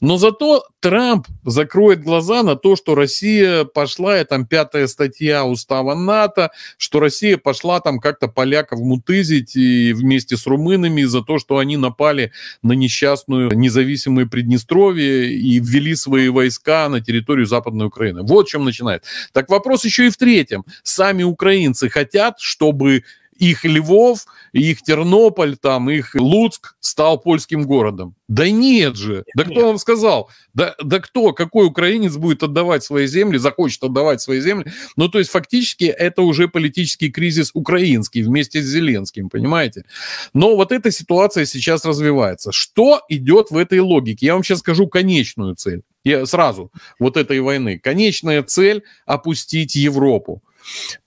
Но зато Трамп закроет глаза на то, что Россия пошла, и там пятая статья устава НАТО, что Россия пошла там как-то поляков мутызить и вместе с румынами за то, что они напали на несчастную независимое Приднестровье и ввели свои войска на территорию Западной Украины. Вот в чем начинает. Так вопрос еще и в третьем. Сами украинцы хотят, чтобы чтобы их Львов, их Тернополь, там, их Луцк стал польским городом. Да нет же! Да кто вам сказал? Да, да кто, какой украинец будет отдавать свои земли, захочет отдавать свои земли? Ну, то есть, фактически, это уже политический кризис украинский вместе с Зеленским, понимаете? Но вот эта ситуация сейчас развивается. Что идет в этой логике? Я вам сейчас скажу конечную цель. Я сразу вот этой войны. Конечная цель – опустить Европу.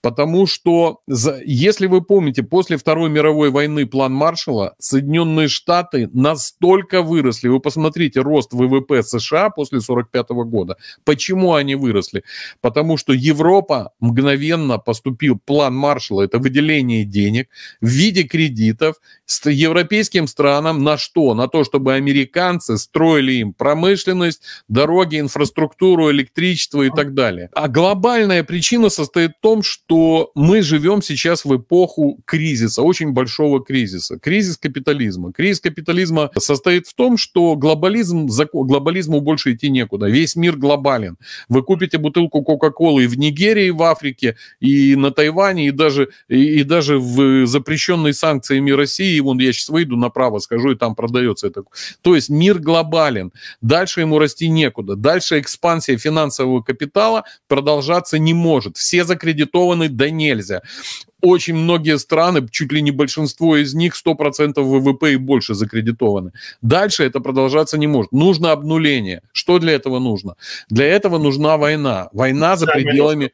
Потому что, за, если вы помните, после Второй мировой войны план Маршалла Соединенные Штаты настолько выросли. Вы посмотрите рост ВВП США после 1945 года. Почему они выросли? Потому что Европа мгновенно поступил план Маршалла, это выделение денег в виде кредитов с европейским странам на что? На то, чтобы американцы строили им промышленность, дороги, инфраструктуру, электричество и так далее. А глобальная причина состоит в том, том, что мы живем сейчас в эпоху кризиса, очень большого кризиса, кризис капитализма. Кризис капитализма состоит в том, что глобализм, глобализму больше идти некуда. Весь мир глобален. Вы купите бутылку Кока-Колы и в Нигерии, и в Африке, и на Тайване, и даже, и, и даже в запрещенной санкциями России. Вон я сейчас выйду направо, скажу, и там продается это. То есть мир глобален. Дальше ему расти некуда. Дальше экспансия финансового капитала продолжаться не может. Все закредитованы закредитованы да нельзя очень многие страны, чуть ли не большинство из них, 100% ВВП и больше закредитованы. Дальше это продолжаться не может. Нужно обнуление. Что для этого нужно? Для этого нужна война. Война за пределами...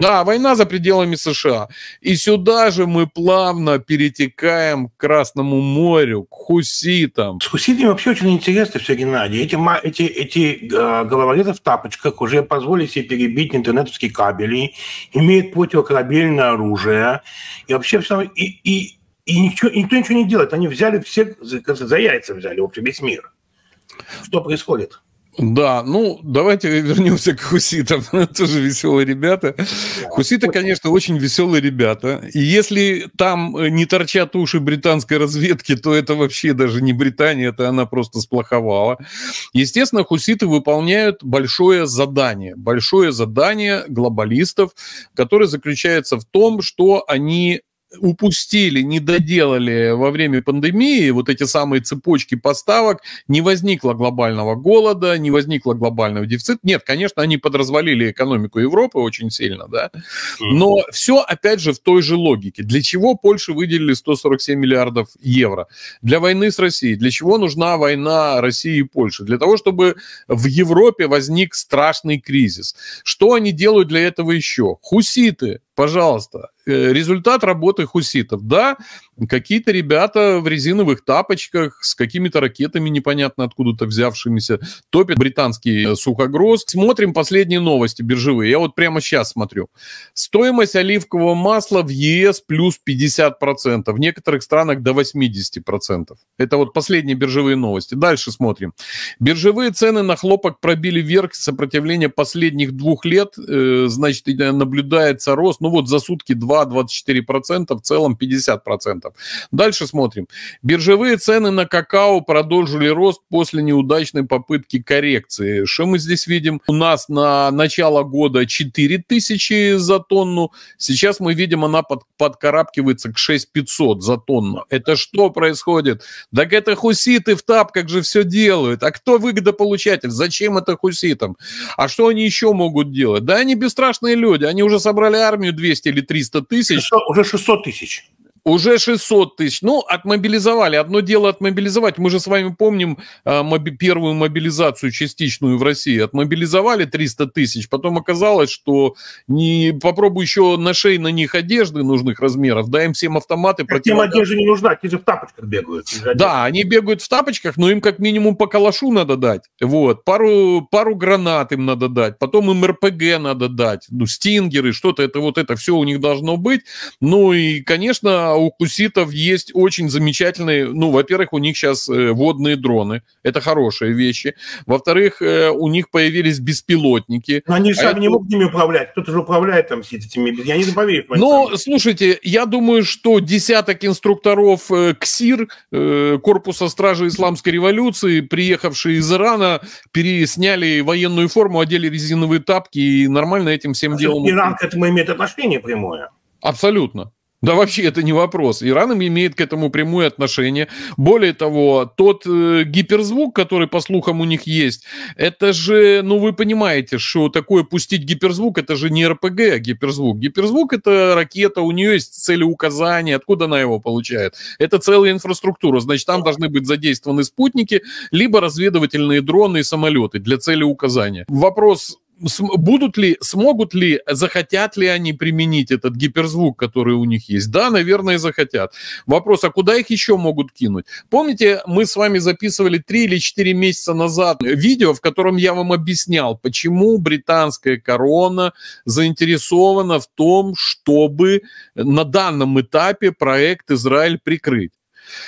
Да, война за пределами США. И сюда же мы плавно перетекаем к Красному морю, к хуситам. С хуситами вообще очень интересно все, Геннадий. Эти, эти, эти э, головорезы в тапочках уже позволили себе перебить интернетовские кабели, имеют противокорабельное оружие, и вообще все, и, и, и, ничего, и никто ничего не делает. Они взяли все, за, за яйца взяли вообще весь мир. Что происходит? Да, ну давайте вернемся к хуситам. Тоже веселые ребята. Хуситы, конечно, очень веселые ребята. И если там э, не торчат уши британской разведки, то это вообще даже не Британия, это она просто сплоховала. Естественно, хуситы выполняют большое задание. Большое задание глобалистов, которое заключается в том, что они упустили, не доделали во время пандемии вот эти самые цепочки поставок, не возникло глобального голода, не возникло глобального дефицита. Нет, конечно, они подразвалили экономику Европы очень сильно, да, но все, опять же, в той же логике. Для чего Польше выделили 147 миллиардов евро? Для войны с Россией. Для чего нужна война России и Польши? Для того, чтобы в Европе возник страшный кризис. Что они делают для этого еще? Хуситы, пожалуйста. Э, результат работы хуситов. Да, какие-то ребята в резиновых тапочках с какими-то ракетами непонятно откуда-то взявшимися топят британский э, сухогроз. Смотрим последние новости биржевые. Я вот прямо сейчас смотрю. Стоимость оливкового масла в ЕС плюс 50%. В некоторых странах до 80%. Это вот последние биржевые новости. Дальше смотрим. Биржевые цены на хлопок пробили вверх сопротивление последних двух лет. Э, значит, наблюдается рост. Ну, ну вот за сутки 2-24%, в целом 50%. Дальше смотрим. Биржевые цены на какао продолжили рост после неудачной попытки коррекции. Что мы здесь видим? У нас на начало года 4000 за тонну. Сейчас мы видим, она под, подкарабкивается к 6500 за тонну. Это что происходит? Так это хуситы в тап, как же все делают. А кто выгодополучатель? Зачем это хуситам? А что они еще могут делать? Да они бесстрашные люди. Они уже собрали армию 200 или 300 тысяч. 600, уже 600 тысяч. Уже 600 тысяч. Ну, отмобилизовали. Одно дело отмобилизовать. Мы же с вами помним э, моби- первую мобилизацию частичную в России. Отмобилизовали 300 тысяч. Потом оказалось, что не попробуй еще на шее на них одежды нужных размеров. Даем всем автоматы. Против... Им одежда не нужна, они же в тапочках бегают. Да, они бегают в тапочках, но им как минимум по калашу надо дать. Вот. Пару, пару гранат им надо дать. Потом им РПГ надо дать. Ну, стингеры, что-то это вот это все у них должно быть. Ну и, конечно, а у куситов есть очень замечательные, ну, во-первых, у них сейчас э, водные дроны, это хорошие вещи. Во-вторых, э, у них появились беспилотники. Но они же а сами это... не могут ними управлять, кто-то же управляет там этими, я не поверю. Ну, слушайте, я думаю, что десяток инструкторов э, КСИР, корпуса стражи исламской революции, приехавшие из Ирана, пересняли военную форму, одели резиновые тапки и нормально этим всем а делом... Иран к этому имеет отношение прямое? Абсолютно. Да вообще это не вопрос. Иран имеет к этому прямое отношение. Более того, тот э, гиперзвук, который по слухам у них есть, это же, ну вы понимаете, что такое пустить гиперзвук, это же не РПГ, а гиперзвук. Гиперзвук это ракета, у нее есть целеуказание, откуда она его получает. Это целая инфраструктура, значит там должны быть задействованы спутники, либо разведывательные дроны и самолеты для целеуказания. Вопрос будут ли, смогут ли, захотят ли они применить этот гиперзвук, который у них есть? Да, наверное, захотят. Вопрос, а куда их еще могут кинуть? Помните, мы с вами записывали три или четыре месяца назад видео, в котором я вам объяснял, почему британская корона заинтересована в том, чтобы на данном этапе проект Израиль прикрыть.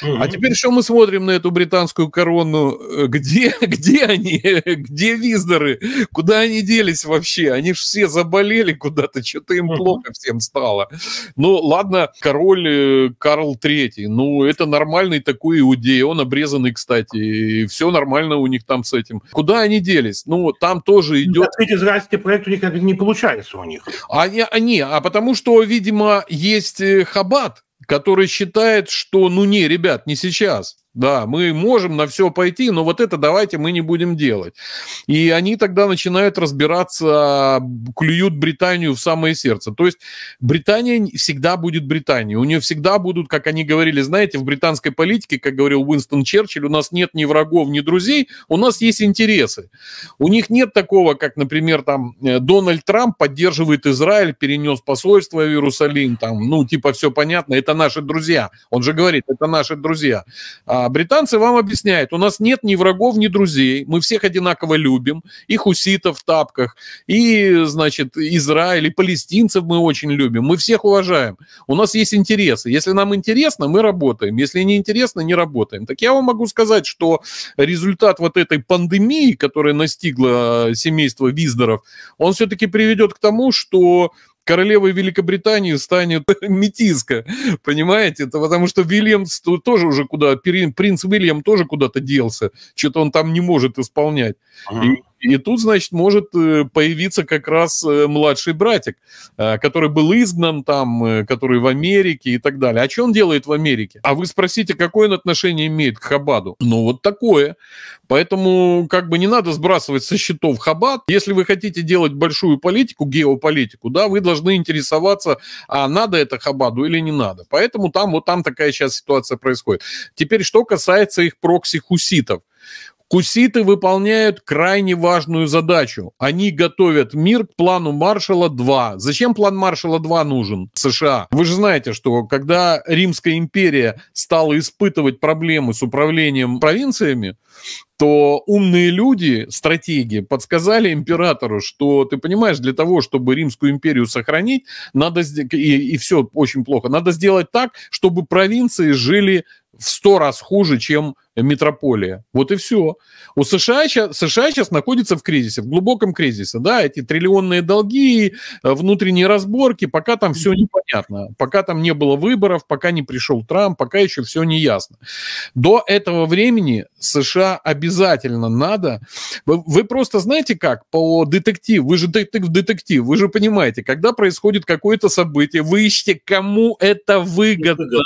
А теперь что мы смотрим на эту британскую корону? Э, где, где они? Где виздоры? Куда они делись вообще? Они же все заболели куда-то, что-то им плохо всем стало. Ну, ладно, король э, Карл III, ну, это нормальный такой иудей, он обрезанный, кстати, и все нормально у них там с этим. Куда они делись? Ну, там тоже идет... Открыть израильский проект у них не получается у них. А, а, не, а потому что, видимо, есть э, хабат, который считает, что ну не, ребят, не сейчас. Да, мы можем на все пойти, но вот это давайте мы не будем делать. И они тогда начинают разбираться, клюют Британию в самое сердце. То есть Британия всегда будет Британией. У нее всегда будут, как они говорили, знаете, в британской политике, как говорил Уинстон Черчилль, у нас нет ни врагов, ни друзей, у нас есть интересы. У них нет такого, как, например, там э, Дональд Трамп поддерживает Израиль, перенес посольство в Иерусалим, там, ну, типа, все понятно, это наши друзья. Он же говорит, это наши друзья. А а британцы вам объясняют, у нас нет ни врагов, ни друзей, мы всех одинаково любим, и хуситов в тапках, и, значит, Израиль, и палестинцев мы очень любим, мы всех уважаем, у нас есть интересы. Если нам интересно, мы работаем, если не интересно, не работаем. Так я вам могу сказать, что результат вот этой пандемии, которая настигла семейство Виздоров, он все-таки приведет к тому, что королевой Великобритании станет метиска, понимаете? Это потому что Вильям тоже уже куда, принц Вильям тоже куда-то делся, что-то он там не может исполнять. Ага. И и тут, значит, может э, появиться как раз э, младший братик, э, который был изгнан там, который в Америке и так далее. А что он делает в Америке? А вы спросите, какое он отношение имеет к Хабаду? Ну, вот такое. Поэтому как бы не надо сбрасывать со счетов Хабад. Если вы хотите делать большую политику, геополитику, да, вы должны интересоваться, а надо это Хабаду или не надо. Поэтому там вот там такая сейчас ситуация происходит. Теперь, что касается их прокси-хуситов. Куситы выполняют крайне важную задачу. Они готовят мир к плану Маршала-2. Зачем план Маршала-2 нужен США? Вы же знаете, что когда Римская империя стала испытывать проблемы с управлением провинциями, то умные люди, стратеги, подсказали императору, что, ты понимаешь, для того, чтобы Римскую империю сохранить, надо, и, и все очень плохо, надо сделать так, чтобы провинции жили в сто раз хуже, чем метрополия. Вот и все. У США, США сейчас находится в кризисе, в глубоком кризисе, да, эти триллионные долги, э, внутренние разборки, пока там все непонятно, пока там не было выборов, пока не пришел Трамп, пока еще все не ясно. До этого времени США обязательно надо, вы, вы просто знаете как, по детективу? вы же детектив, вы же понимаете, когда происходит какое-то событие, вы ищете, кому это выгодно.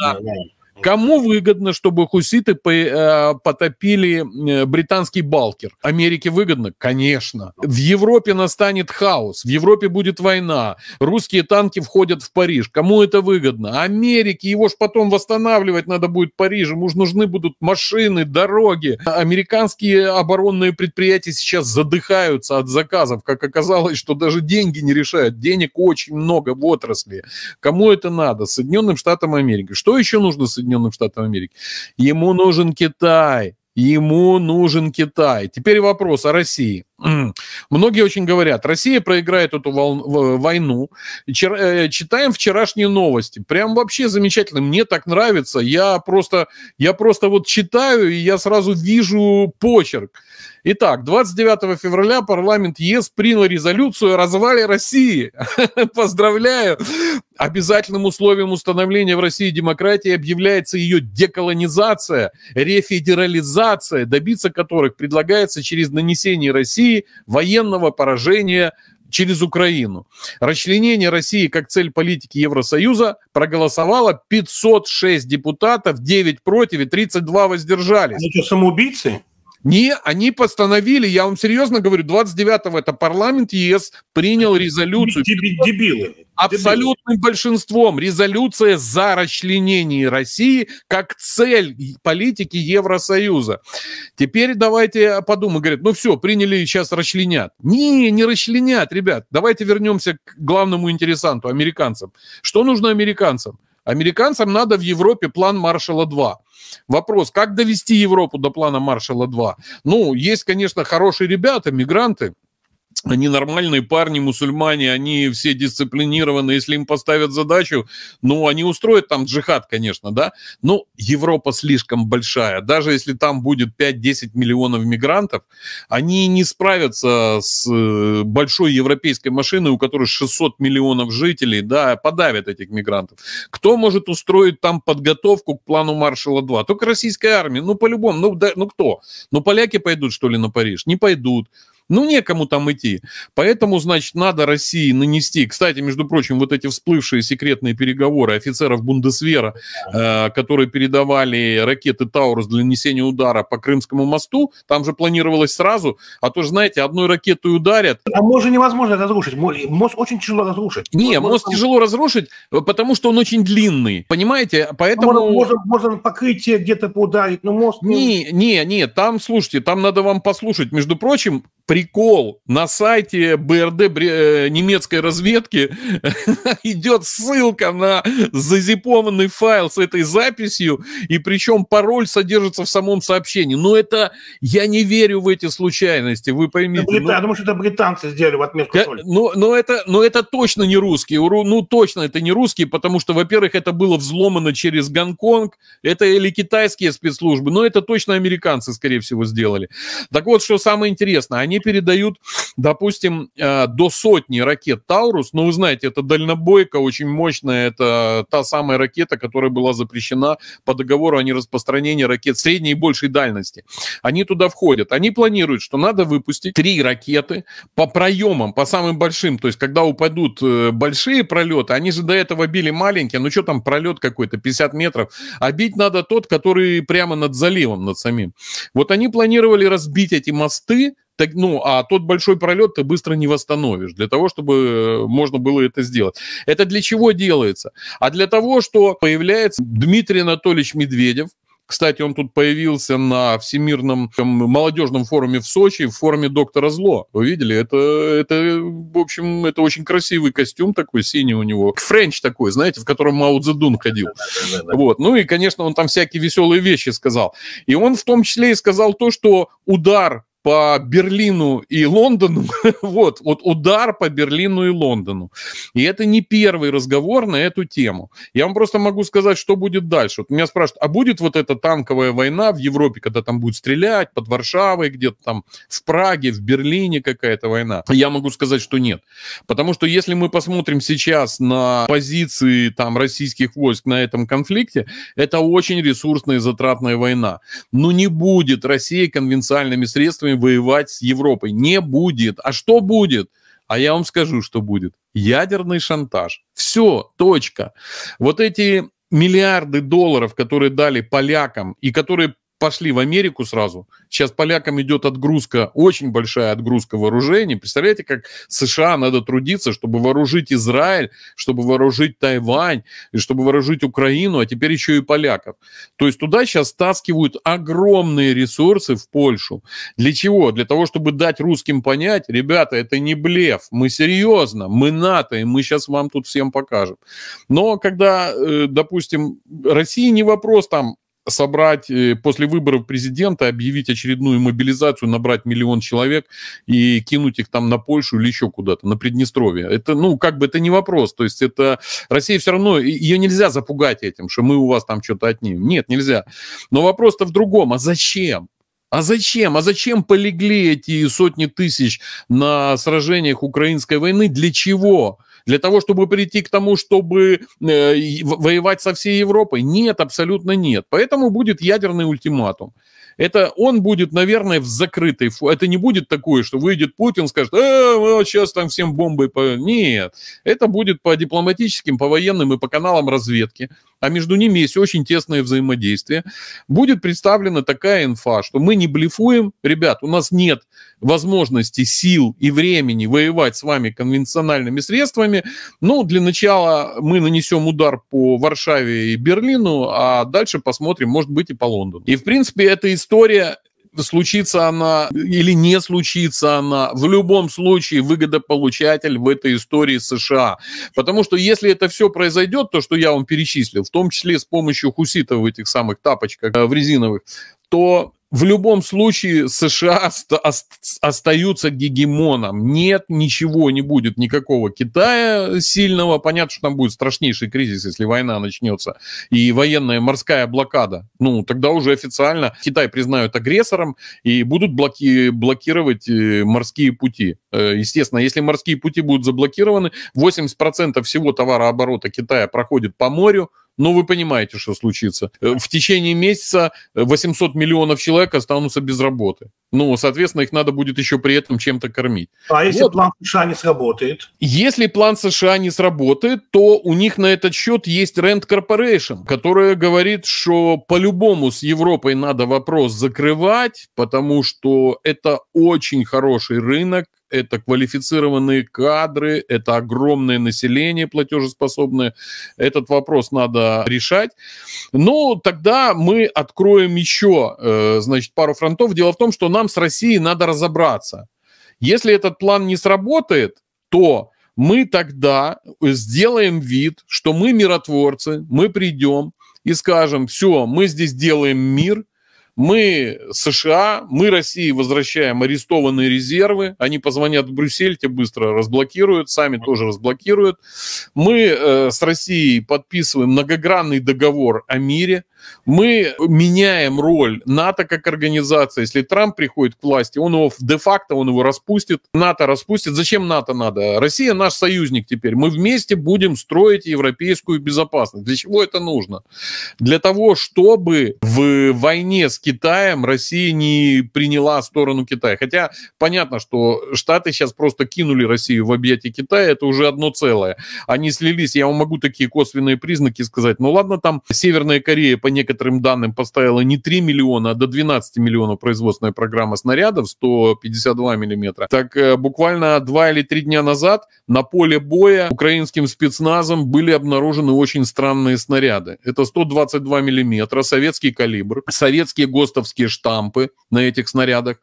Кому выгодно, чтобы хуситы э, потопили британский Балкер? Америке выгодно? Конечно. В Европе настанет хаос, в Европе будет война, русские танки входят в Париж. Кому это выгодно? Америке, его ж потом восстанавливать надо будет Парижем, уж нужны будут машины, дороги. Американские оборонные предприятия сейчас задыхаются от заказов, как оказалось, что даже деньги не решают. Денег очень много в отрасли. Кому это надо? Соединенным Штатам Америки. Что еще нужно Соединенным Соединенным Штатам Америки. Ему нужен Китай. Ему нужен Китай. Теперь вопрос о России. Многие очень говорят, Россия проиграет эту войну. Э, читаем вчерашние новости. Прям вообще замечательно. Мне так нравится. Я просто, я просто вот читаю, и я сразу вижу почерк. Итак, 29 февраля парламент ЕС принял резолюцию о развале России. Поздравляю. Обязательным условием установления в России демократии объявляется ее деколонизация, рефедерализация, добиться которых предлагается через нанесение России военного поражения через Украину. Расчленение России как цель политики Евросоюза проголосовало 506 депутатов, 9 против и 32 воздержались. что самоубийцы? Не, они постановили, я вам серьезно говорю, 29-го это парламент ЕС принял резолюцию. Дебилы. Абсолютным большинством резолюция за расчленение России как цель политики Евросоюза. Теперь давайте подумаем, говорит, ну все, приняли, сейчас расчленят. Не, не расчленят, ребят. Давайте вернемся к главному интересанту, американцам. Что нужно американцам? Американцам надо в Европе план Маршала-2. Вопрос, как довести Европу до плана Маршала-2? Ну, есть, конечно, хорошие ребята, мигранты, ненормальные парни, мусульмане, они все дисциплинированы, если им поставят задачу, ну, они устроят там джихад, конечно, да, но Европа слишком большая, даже если там будет 5-10 миллионов мигрантов, они не справятся с э, большой европейской машиной, у которой 600 миллионов жителей, да, подавят этих мигрантов. Кто может устроить там подготовку к плану Маршала-2? Только российская армия, ну, по-любому, ну, да, ну, кто? Ну, поляки пойдут, что ли, на Париж? Не пойдут. Ну, некому там идти. Поэтому, значит, надо России нанести... Кстати, между прочим, вот эти всплывшие секретные переговоры офицеров Бундесвера, э, которые передавали ракеты «Таурус» для нанесения удара по Крымскому мосту, там же планировалось сразу, а то же, знаете, одной ракетой ударят... А может невозможно разрушить. Мост очень тяжело разрушить. Не, мост, мост тяжело разрушить, э, потому что он очень длинный. Понимаете? Поэтому... Можно, можно, можно покрытие где-то поударить, но мост... Не, не, не, там, слушайте, там надо вам послушать. Между прочим, при прикол. На сайте БРД э, немецкой разведки идет ссылка на зазипованный файл с этой записью, и причем пароль содержится в самом сообщении. Но это я не верю в эти случайности, вы поймите. Брит... Ну. Я думаю, что это британцы сделали в отметку. Но, но, это, но это точно не русские. Ну, точно это не русские, потому что, во-первых, это было взломано через Гонконг, это или китайские спецслужбы, но это точно американцы, скорее всего, сделали. Так вот, что самое интересное, они передают, допустим, э, до сотни ракет «Таурус». Но ну, вы знаете, это дальнобойка, очень мощная. Это та самая ракета, которая была запрещена по договору о нераспространении ракет средней и большей дальности. Они туда входят. Они планируют, что надо выпустить три ракеты по проемам, по самым большим. То есть, когда упадут э, большие пролеты, они же до этого били маленькие. Ну, что там пролет какой-то, 50 метров. А бить надо тот, который прямо над заливом, над самим. Вот они планировали разбить эти мосты, так, ну, а тот большой пролет ты быстро не восстановишь, для того, чтобы э, можно было это сделать. Это для чего делается? А для того, что появляется Дмитрий Анатольевич Медведев, кстати, он тут появился на Всемирном эм, молодежном форуме в Сочи в форме доктора Зло. Вы видели? Это, это, в общем, это очень красивый костюм такой, синий у него. Френч такой, знаете, в котором Мао Цзэдун ходил. вот. Ну и, конечно, он там всякие веселые вещи сказал. И он в том числе и сказал то, что удар по Берлину и Лондону, вот, вот удар по Берлину и Лондону. И это не первый разговор на эту тему. Я вам просто могу сказать, что будет дальше. Вот меня спрашивают, а будет вот эта танковая война в Европе, когда там будет стрелять под Варшавой, где-то там в Праге, в Берлине какая-то война? Я могу сказать, что нет. Потому что если мы посмотрим сейчас на позиции там российских войск на этом конфликте, это очень ресурсная и затратная война. Но не будет Россия конвенциальными средствами воевать с Европой. Не будет. А что будет? А я вам скажу, что будет. Ядерный шантаж. Все, точка. Вот эти миллиарды долларов, которые дали полякам и которые пошли в Америку сразу. Сейчас полякам идет отгрузка, очень большая отгрузка вооружений. Представляете, как США надо трудиться, чтобы вооружить Израиль, чтобы вооружить Тайвань, и чтобы вооружить Украину, а теперь еще и поляков. То есть туда сейчас таскивают огромные ресурсы в Польшу. Для чего? Для того, чтобы дать русским понять, ребята, это не блеф, мы серьезно, мы НАТО, и мы сейчас вам тут всем покажем. Но когда, э, допустим, России не вопрос там собрать э, после выборов президента, объявить очередную мобилизацию, набрать миллион человек и кинуть их там на Польшу или еще куда-то, на Приднестровье. Это, ну, как бы это не вопрос. То есть это Россия все равно, ее нельзя запугать этим, что мы у вас там что-то отнимем. Нет, нельзя. Но вопрос-то в другом. А зачем? А зачем? А зачем полегли эти сотни тысяч на сражениях украинской войны? Для чего? Для того, чтобы прийти к тому, чтобы э, воевать со всей Европой? Нет, абсолютно нет. Поэтому будет ядерный ультиматум. Это он будет, наверное, в закрытой... Это не будет такое, что выйдет Путин, скажет, э, мы вот сейчас там всем бомбы... По... Нет, это будет по дипломатическим, по военным и по каналам разведки а между ними есть очень тесное взаимодействие, будет представлена такая инфа, что мы не блефуем, ребят, у нас нет возможности, сил и времени воевать с вами конвенциональными средствами, ну, для начала мы нанесем удар по Варшаве и Берлину, а дальше посмотрим, может быть, и по Лондону. И, в принципе, эта история случится она или не случится она, в любом случае выгодополучатель в этой истории США. Потому что если это все произойдет, то, что я вам перечислил, в том числе с помощью хуситов в этих самых тапочках э, в резиновых, то в любом случае США остаются гегемоном. Нет, ничего не будет, никакого Китая сильного. Понятно, что там будет страшнейший кризис, если война начнется. И военная морская блокада. Ну, тогда уже официально Китай признают агрессором и будут блоки блокировать э, морские пути. Э, естественно, если морские пути будут заблокированы, 80% всего товарооборота Китая проходит по морю, но ну, вы понимаете, что случится. Э, в течение месяца 800 э, миллионов человек останутся без работы. Ну, соответственно, их надо будет еще при этом чем-то кормить. А если вот. план США не сработает? Если план США не сработает, то у них на этот счет есть Rent Corporation, которая говорит, что по-любому с Европой надо вопрос закрывать, потому что это очень хороший рынок, это квалифицированные кадры, это огромное население платежеспособное. Этот вопрос надо решать. Но ну, тогда мы откроем еще, э, значит, пару фронтов. Дело в том, что нам с Россией надо разобраться. Если этот план не сработает, то мы тогда сделаем вид, что мы миротворцы, мы придем и скажем, все, мы здесь делаем мир – мы США, мы России возвращаем арестованные резервы. Они позвонят в Брюссель, те быстро разблокируют, сами тоже разблокируют. Мы э, с Россией подписываем многогранный договор о мире – мы меняем роль НАТО как организации. Если Трамп приходит к власти, он его де-факто он его распустит. НАТО распустит. Зачем НАТО надо? Россия наш союзник теперь. Мы вместе будем строить европейскую безопасность. Для чего это нужно? Для того, чтобы в войне с Китаем Россия не приняла сторону Китая. Хотя понятно, что Штаты сейчас просто кинули Россию в объятия Китая. Это уже одно целое. Они слились. Я вам могу такие косвенные признаки сказать. Ну ладно, там Северная Корея поняла некоторым данным поставила не 3 миллиона, а до 12 миллионов производственная программа снарядов 152 миллиметра. Так э, буквально 2 или 3 дня назад на поле боя украинским спецназом были обнаружены очень странные снаряды. Это 122 миллиметра, советский калибр, советские ГОСТовские штампы на этих снарядах.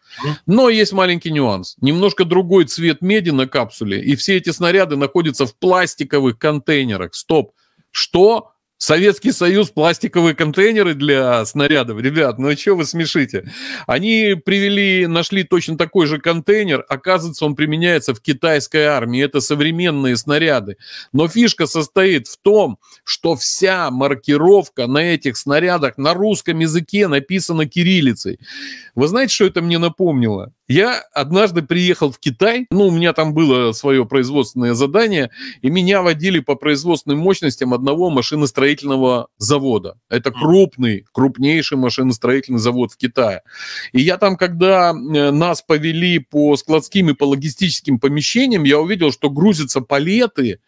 Но есть маленький нюанс. Немножко другой цвет меди на капсуле, и все эти снаряды находятся в пластиковых контейнерах. Стоп! Что? Советский Союз, пластиковые контейнеры для снарядов. Ребят, ну что вы смешите? Они привели, нашли точно такой же контейнер. Оказывается, он применяется в китайской армии. Это современные снаряды. Но фишка состоит в том, что вся маркировка на этих снарядах на русском языке написана кириллицей. Вы знаете, что это мне напомнило? Я однажды приехал в Китай, ну, у меня там было свое производственное задание, и меня водили по производственным мощностям одного машиностроительного завода. Это крупный, крупнейший машиностроительный завод в Китае. И я там, когда э, нас повели по складским и по логистическим помещениям, я увидел, что грузятся палеты,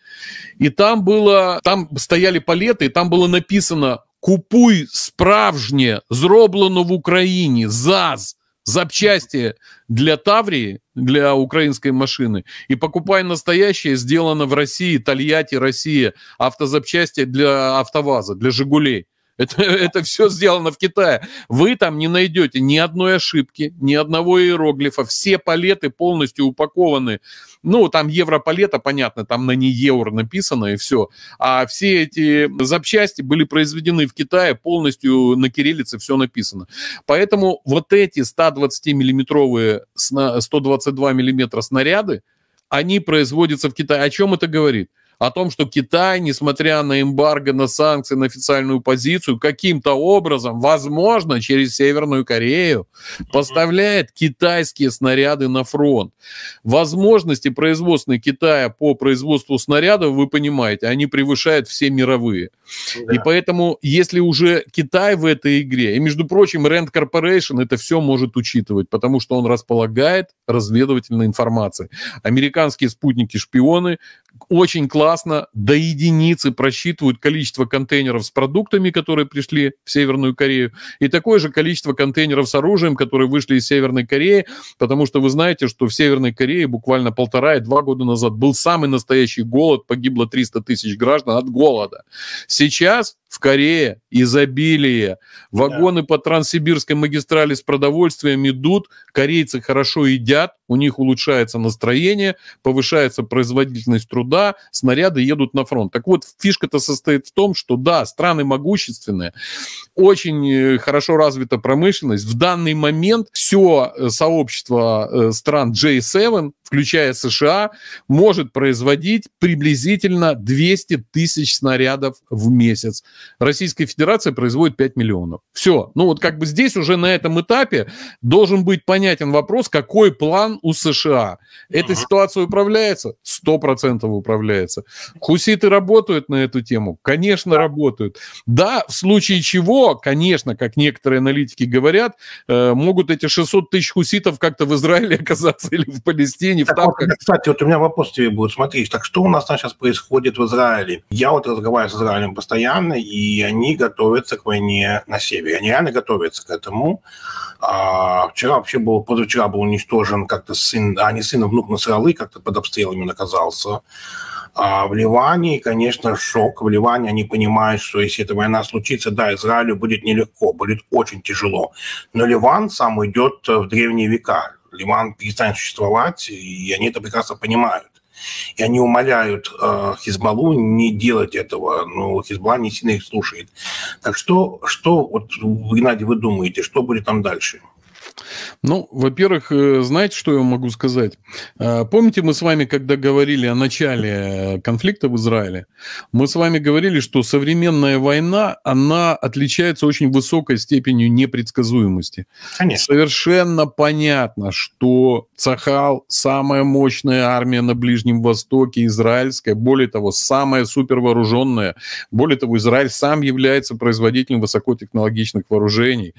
и там было, там стояли палеты, и там было написано «Купуй справжнее, зроблено в Украине, ЗАЗ» запчасти для Таврии, для украинской машины, и покупай настоящее, сделано в России, Тольятти, Россия, автозапчасти для АвтоВАЗа, для Жигулей. Это, это все сделано в Китае. Вы там не найдете ни одной ошибки, ни одного иероглифа. Все палеты полностью упакованы. Ну, там европалета, понятно, там на не евро написано и все. А все эти запчасти были произведены в Китае, полностью на кириллице все написано. Поэтому вот эти 120-миллиметровые, 122 миллиметра снаряды, они производятся в Китае. О чем это говорит? о том, что Китай, несмотря на эмбарго, на санкции, на официальную позицию, каким-то образом, возможно, через Северную Корею, поставляет китайские снаряды на фронт. Возможности производственной Китая по производству снарядов, вы понимаете, они превышают все мировые. И поэтому, если уже Китай в этой игре, и, между прочим, Rand Corporation это все может учитывать, потому что он располагает разведывательной информацией. Американские спутники-шпионы очень классно до единицы просчитывают количество контейнеров с продуктами, которые пришли в Северную Корею, и такое же количество контейнеров с оружием, которые вышли из Северной Кореи, потому что вы знаете, что в Северной Корее буквально полтора и два года назад был самый настоящий голод, погибло 300 тысяч граждан от голода. Сейчас в Корее изобилие. Вагоны да. по Транссибирской магистрали с продовольствием идут, корейцы хорошо едят, у них улучшается настроение, повышается производительность труда, снаряды едут на фронт. Так вот, фишка-то состоит в том, что да, страны могущественные, очень э, хорошо развита промышленность. В данный момент все э, сообщество э, стран J7, включая США, может производить приблизительно 200 тысяч снарядов в месяц. Российская Федерация производит 5 миллионов. Все. Ну вот как бы здесь уже на этом этапе должен быть понятен вопрос, какой план у США. Эта uh ситуация управляется? Сто процентов управляется. Хуситы работают на эту тему? Конечно, работают. Да, в случае чего, конечно, как некоторые аналитики говорят, э, могут эти 600 тысяч хуситов как-то в Израиле оказаться или в Палестине. Так в вот, кстати, вот у меня вопрос тебе будет. Смотри, так что у нас там сейчас происходит в Израиле? Я вот разговариваю с Израилем постоянно, и они готовятся к войне на севере. Они реально готовятся к этому. А, вчера вообще был, позавчера был уничтожен как-то сын, а не сын, а внук Насралы как-то под обстрелами наказался А в Ливане, конечно, шок. В Ливане они понимают, что если эта война случится, да, Израилю будет нелегко, будет очень тяжело. Но Ливан сам идет в древние века. Ливан перестанет существовать, и они это прекрасно понимают. И они умоляют э, Хизбалу не делать этого, но ну, Хизбалла не сильно их слушает. Так что, что вот, Геннадий, вы думаете, что будет там дальше? Ну, во-первых, э, знаете, что я могу сказать? Э, помните, мы с вами, когда говорили о начале э, конфликта в Израиле, мы с вами говорили, что современная война, она отличается очень высокой степенью непредсказуемости. Конечно. Совершенно понятно, что Цахал – самая мощная армия на Ближнем Востоке, израильская, более того, самая супервооруженная. Более того, Израиль сам является производителем высокотехнологичных вооружений.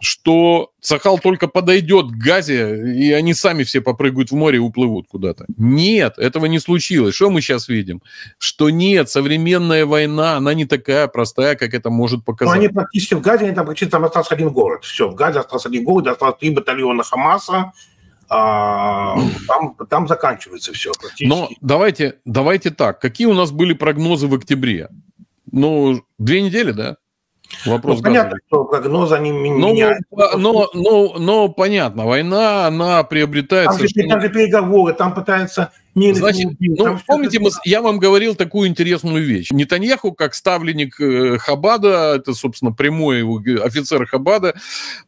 Что Цахал только только подойдет к газе, и они сами все попрыгают в море и уплывут куда-то. Нет, этого не случилось. Что мы сейчас видим? Что нет, современная война, она не такая простая, как это может ну, показаться. они практически в Газе, они там, практически, там остался один город. Все, в Газе остался один город, осталось три батальона Хамаса, а, там, там заканчивается все. Но давайте, давайте так. Какие у нас были прогнозы в октябре? Ну, две недели, да? Вопрос ну, понятно, что прогнозы они но, ну, меняют. Но, но, но, понятно, война, она приобретается... Там же, там же переговоры, там пытаются не ну, Значит, ну, помните, мы, я вам говорил такую интересную вещь. Нетаньяху, как ставленник э, Хабада, это, собственно, прямой его офицер Хабада,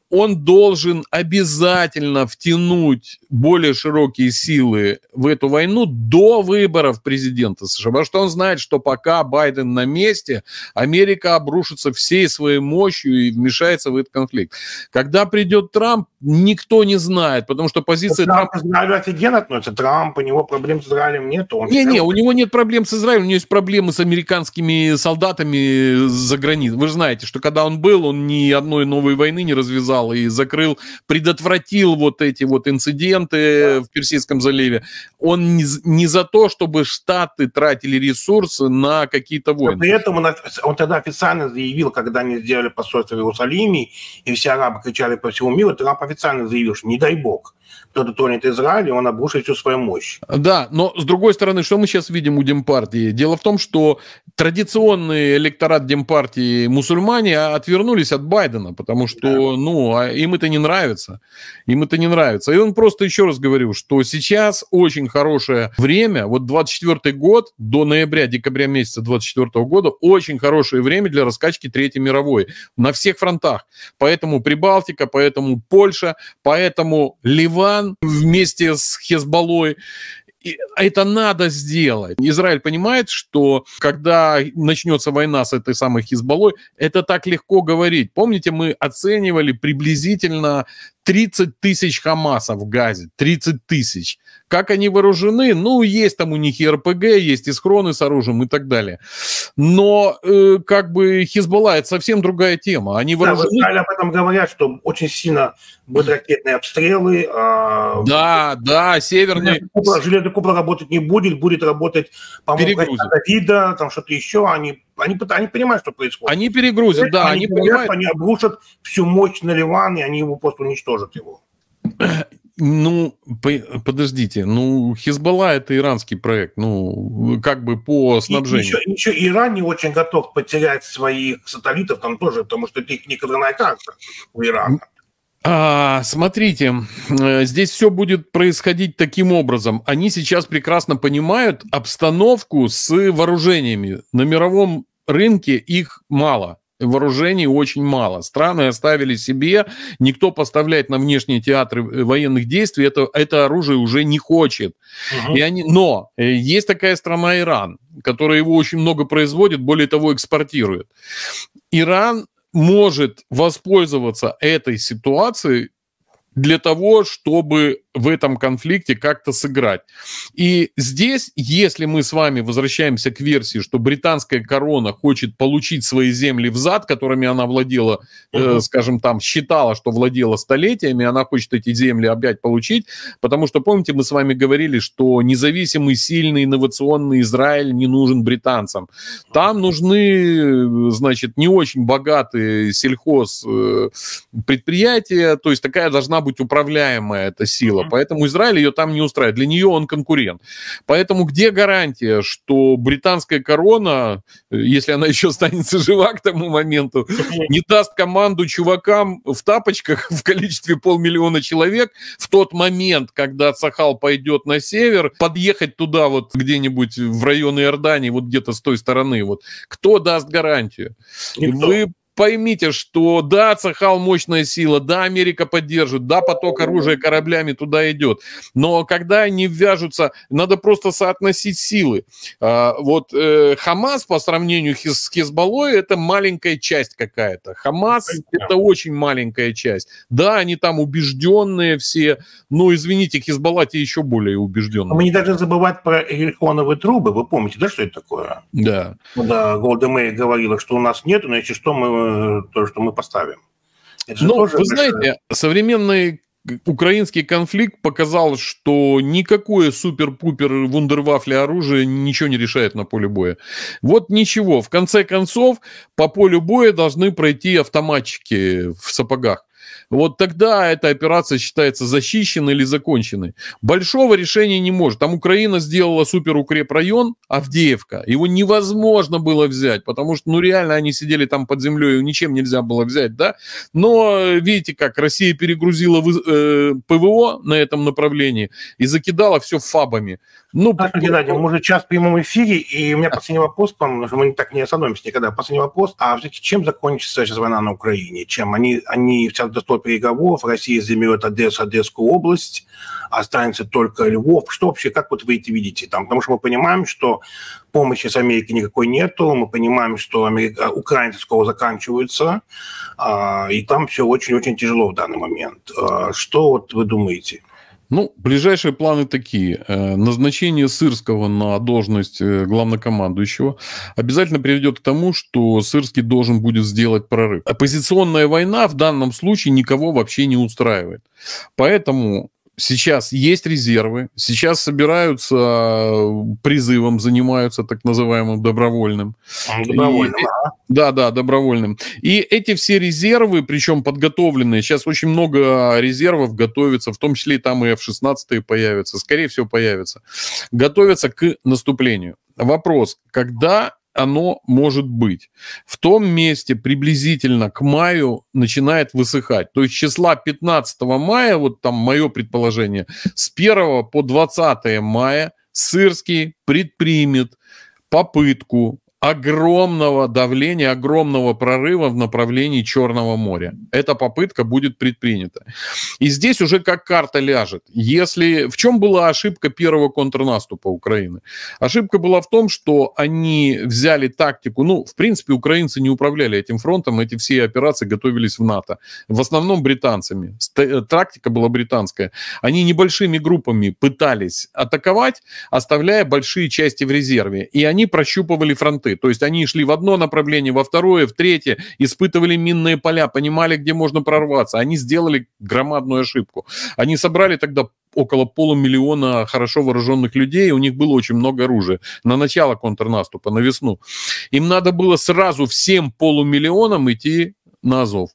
он должен обязательно втянуть более широкие силы в эту войну до выборов президента США. Потому что он знает, что пока Байден на месте, Америка обрушится всей своей мощью и вмешается в этот конфликт. Когда придет Трамп, никто не знает, потому что позиция... Трамп, Трамп... офигенно относится. Трамп, у него проблемы проблем с Израилем нет. Он не, не, у него нет проблем с Израилем, у него есть проблемы с американскими солдатами за границей. Вы же знаете, что когда он был, он ни одной новой войны не развязал и закрыл, предотвратил вот эти вот инциденты да. в Персидском заливе. Он не, не за то, чтобы штаты тратили ресурсы на какие-то войны. Но при этом он, он тогда официально заявил, когда они сделали посольство в Иерусалиме, и все арабы кричали по всему миру, Трамп официально заявил, что не дай бог кто то дотронет Израиль, и он обрушит всю свою мощь. Да, но с другой стороны, что мы сейчас видим у Демпартии? Дело в том, что традиционный электорат Демпартии мусульмане отвернулись от Байдена, потому что, да. ну, а им это не нравится. Им это не нравится. И он просто еще раз говорил, что сейчас очень хорошее время, вот 24 год до ноября-декабря месяца 24 года, очень хорошее время для раскачки Третьей мировой на всех фронтах. Поэтому Прибалтика, поэтому Польша, поэтому Ливан вместе с Хезбаллой и это надо сделать. Израиль понимает, что когда начнется война с этой самой Хизбаллой, это так легко говорить. Помните, мы оценивали приблизительно 30 тысяч Хамаса в Газе, 30 тысяч. Как они вооружены? Ну, есть там у них и РПГ, есть и схроны с оружием и так далее. Но э, как бы Хизбалла – это совсем другая тема. Они вооружены... Да, об этом говорят, что очень сильно будут ракетные обстрелы. А... Да, да, северный... Железный купол работать не будет, будет работать, по-моему, Давида, там что-то еще, они они, они понимают, что происходит. Они перегрузят, да, они, они понимают. Понимают, Они обрушат всю мощь на Ливан, и они его просто уничтожат его. Ну, подождите, ну, Хизбалла это иранский проект, ну, как бы по снабжению. И, еще, еще Иран не очень готов потерять своих сателлитов там тоже, потому что техника их не у Ирана. А, смотрите, э, здесь все будет происходить таким образом. Они сейчас прекрасно понимают обстановку с вооружениями. На мировом рынке их мало. Вооружений очень мало. Страны оставили себе, никто поставлять на внешние театры э, военных действий это, это оружие уже не хочет. Угу. И они, но э, есть такая страна Иран, которая его очень много производит, более того, экспортирует. Иран может воспользоваться этой ситуацией для того, чтобы в этом конфликте как-то сыграть. И здесь, если мы с вами возвращаемся к версии, что британская корона хочет получить свои земли взад, которыми она владела, э, скажем там, считала, что владела столетиями, она хочет эти земли опять получить, потому что, помните, мы с вами говорили, что независимый, сильный, инновационный Израиль не нужен британцам. Там нужны, значит, не очень богатые сельхоз э, предприятия, то есть такая должна быть управляемая эта сила поэтому Израиль ее там не устраивает. Для нее он конкурент. Поэтому где гарантия, что британская корона, э, если она еще останется жива к тому моменту, не даст команду чувакам в тапочках в количестве полмиллиона человек в тот момент, когда Сахал пойдет на север, подъехать туда вот где-нибудь в район Иордании, вот где-то с той стороны. Вот. Кто даст гарантию? Никто. Вы поймите, что да, Цахал мощная сила, да, Америка поддержит, да, поток оружия кораблями туда идет, но когда они вяжутся, надо просто соотносить силы. А, вот э, Хамас по сравнению с Хизбаллой это маленькая часть какая-то. Хамас это очень маленькая часть. Да, они там убежденные все, но ну, извините, Хизбалла те еще более убежденные. А мы не должны забывать про ирихоновые трубы, вы помните, да, что это такое? Да. Да, Голда говорила, что у нас нет, но если что, мы то, что мы поставим. Но, ну, вы большое... знаете, современный украинский конфликт показал, что никакое супер-пупер вундервафля оружие ничего не решает на поле боя. Вот ничего. В конце концов, по полю боя должны пройти автоматчики в сапогах вот тогда эта операция считается защищенной или законченной. Большого решения не может. Там Украина сделала суперукрепрайон Авдеевка. Его невозможно было взять, потому что, ну, реально они сидели там под землей, его ничем нельзя было взять, да. Но э, видите, как Россия перегрузила э, ПВО на этом направлении и закидала все фабами. Ну, а, по... Геннадий, мы уже час в прямом эфире, и у меня последний вопрос, потому что мы так не остановимся никогда. Последний вопрос, а все-таки чем закончится сейчас война на Украине? Чем? Они, они сейчас до стол переговоров, Россия займет Одессу, Одесскую область, останется только Львов. Что вообще, как вот вы это видите там? Потому что мы понимаем, что помощи с Америки никакой нету, мы понимаем, что Америка, украинцы скоро заканчиваются, а, и там все очень-очень тяжело в данный момент. А, что вот вы думаете? Ну, ближайшие планы такие. Э, назначение Сырского на должность э, главнокомандующего обязательно приведет к тому, что Сырский должен будет сделать прорыв. Оппозиционная война в данном случае никого вообще не устраивает. Поэтому сейчас есть резервы, сейчас собираются э, призывом, занимаются так называемым добровольным. А, добровольным, и, а? Да, да, добровольным. И эти все резервы, причем подготовленные, сейчас очень много резервов готовится, в том числе и там и F-16 появятся, скорее всего, появятся, готовятся к наступлению. Вопрос, когда оно может быть. В том месте приблизительно к маю начинает высыхать. То есть числа 15 мая, вот там мое предположение, с 1 по 20 мая Сырский предпримет попытку огромного давления, огромного прорыва в направлении Черного моря. Эта попытка будет предпринята. И здесь уже как карта ляжет. Если... В чем была ошибка первого контрнаступа Украины? Ошибка была в том, что они взяли тактику... Ну, в принципе, украинцы не управляли этим фронтом, эти все операции готовились в НАТО. В основном британцами. Э, тактика была британская. Они небольшими группами пытались атаковать, оставляя большие части в резерве. И они прощупывали фронты. То есть они шли в одно направление, во второе, в третье, испытывали минные поля, понимали, где можно прорваться. Они сделали громадную ошибку. Они собрали тогда около полумиллиона хорошо вооруженных людей, у них было очень много оружия на начало контрнаступа, на весну. Им надо было сразу всем полумиллионам идти на Азов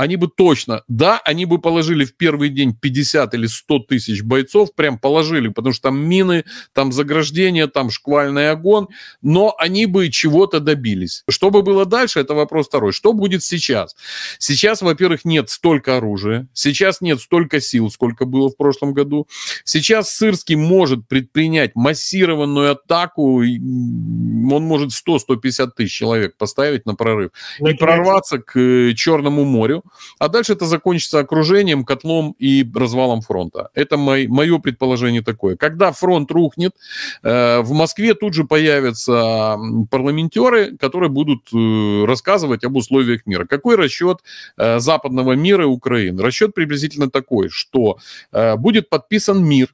они бы точно, да, они бы положили в первый день 50 или 100 тысяч бойцов, прям положили, потому что там мины, там заграждение, там шквальный огонь, но они бы чего-то добились. Что бы было дальше, это вопрос второй. Что будет сейчас? Сейчас, во-первых, нет столько оружия, сейчас нет столько сил, сколько было в прошлом году. Сейчас Сырский может предпринять массированную атаку, он может 100-150 тысяч человек поставить на прорыв ну, и прорваться к э, Черному морю, а дальше это закончится окружением, котлом и развалом фронта. Это мой, мое предположение такое. Когда фронт рухнет, э, в Москве тут же появятся парламентеры, которые будут э, рассказывать об условиях мира. Какой расчет западного мира и Украины? Расчет приблизительно такой, что будет подписан мир,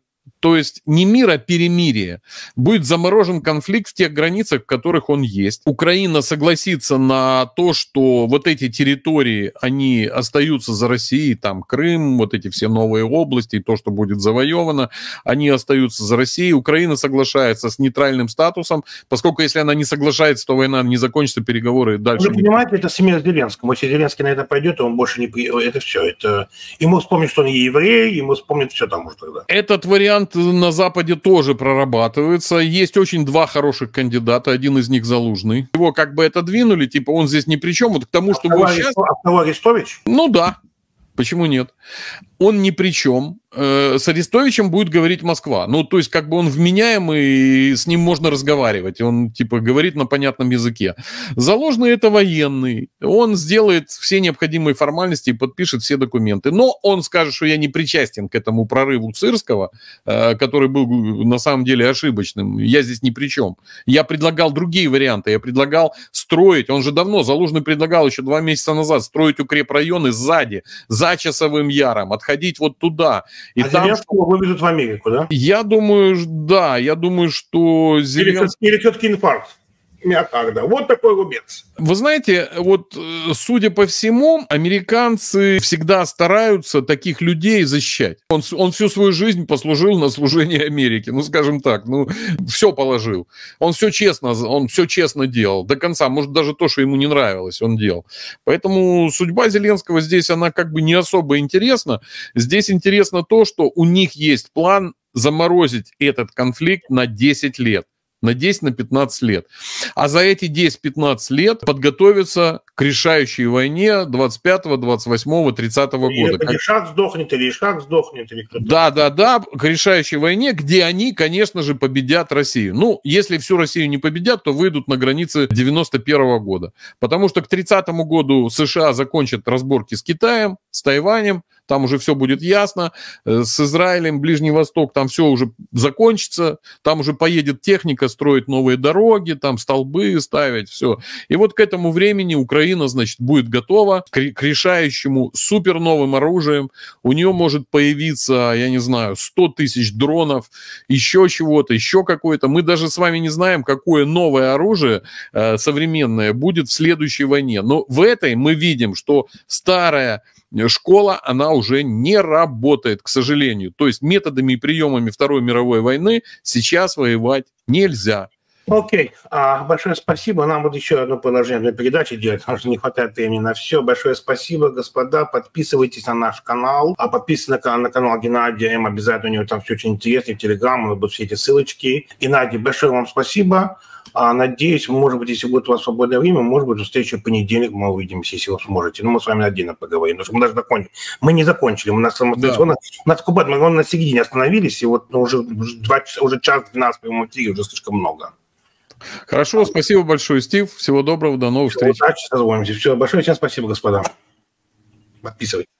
то есть не мир, а перемирие. Будет заморожен конфликт в тех границах, в которых он есть. Украина согласится на то, что вот эти территории, они остаются за Россией, там Крым, вот эти все новые области, то, что будет завоевано, они остаются за Россией. Украина соглашается с нейтральным статусом, поскольку если она не соглашается, то война не закончится, переговоры дальше. Вы понимаете, будет. это смерть Зеленскому. Если Зеленский на это пойдет, он больше не... Это все. Это... Ему вспомнит, что он еврей, ему вспомнит все там уже тогда. Этот вариант на Западе тоже прорабатывается. Есть очень два хороших кандидата, один из них Залужный. Его как бы это двинули, типа он здесь ни при чем. Вот к тому, а что... От сейчас... А ну да, Почему нет? Он ни при чем. Э, с Арестовичем будет говорить Москва. Ну, то есть, как бы он вменяемый, и с ним можно разговаривать. Он, типа, говорит на понятном языке. Заложный это военный. Он сделает все необходимые формальности и подпишет все документы. Но он скажет, что я не причастен к этому прорыву Цирского, э, который был э, на самом деле ошибочным. Я здесь ни при чем. Я предлагал другие варианты. Я предлагал строить. Он же давно, заложный предлагал еще два месяца назад строить укрепрайоны сзади, за Часовым Яром, отходить вот туда, и а там... Зеленского вывезут в Америку, да? Я думаю, да, я думаю, что... Зелен... Или, или все-таки инфаркт? миокарда. Вот такой рубец. Вы знаете, вот э, судя по всему, американцы всегда стараются таких людей защищать. Он, он всю свою жизнь послужил на служении Америке, ну скажем так, ну все положил. Он все честно, он все честно делал до конца, может даже то, что ему не нравилось, он делал. Поэтому судьба Зеленского здесь она как бы не особо интересна. Здесь интересно то, что у них есть план заморозить этот конфликт на 10 лет на 10-15 на лет. А за эти 10-15 лет подготовиться к решающей войне 25, 28, 30 года. Или это Ишак сдохнет, или Ишак сдохнет, или Да, да, да, к решающей войне, где они, конечно же, победят Россию. Ну, если всю Россию не победят, то выйдут на границы 91 -го года. Потому что к 30 году США закончат разборки с Китаем, с Тайванем, там уже все будет ясно. Э, с Израилем, Ближний Восток, там все уже закончится, там уже поедет техника строить новые дороги, там столбы ставить, все. И вот к этому времени Украина Украина, значит, будет готова к, к решающему супер новым оружием. У нее может появиться, я не знаю, 100 тысяч дронов, еще чего-то, еще какое-то. Мы даже с вами не знаем, какое новое оружие э, современное будет в следующей войне. Но в этой мы видим, что старая школа, она уже не работает, к сожалению. То есть методами и приемами Второй мировой войны сейчас воевать нельзя. Окей, а, большое спасибо. Нам вот еще одно положение для передачи делать, потому что не хватает времени на все. Большое спасибо, господа. Подписывайтесь на наш канал. А подписывайтесь на, на канал Геннадия М. Обязательно у него там все очень интересно. В Телеграм, у него будут все эти ссылочки. Геннадий, большое вам спасибо. А, надеюсь, может быть, если будет у вас свободное время, может быть, в в понедельник мы увидимся, если вы сможете. Но мы с вами отдельно поговорим, потому что мы даже закончили. Мы не закончили, мы на самостоятельно. Да. У нас Кубат, мы на середине остановились, и вот ну, уже, два, часа, уже час 12 моему три уже слишком много. Хорошо, спасибо большое, Стив. Всего доброго, до новых Всего встреч. Удачи, созвонимся. Все, большое всем спасибо, господа. Подписывайтесь.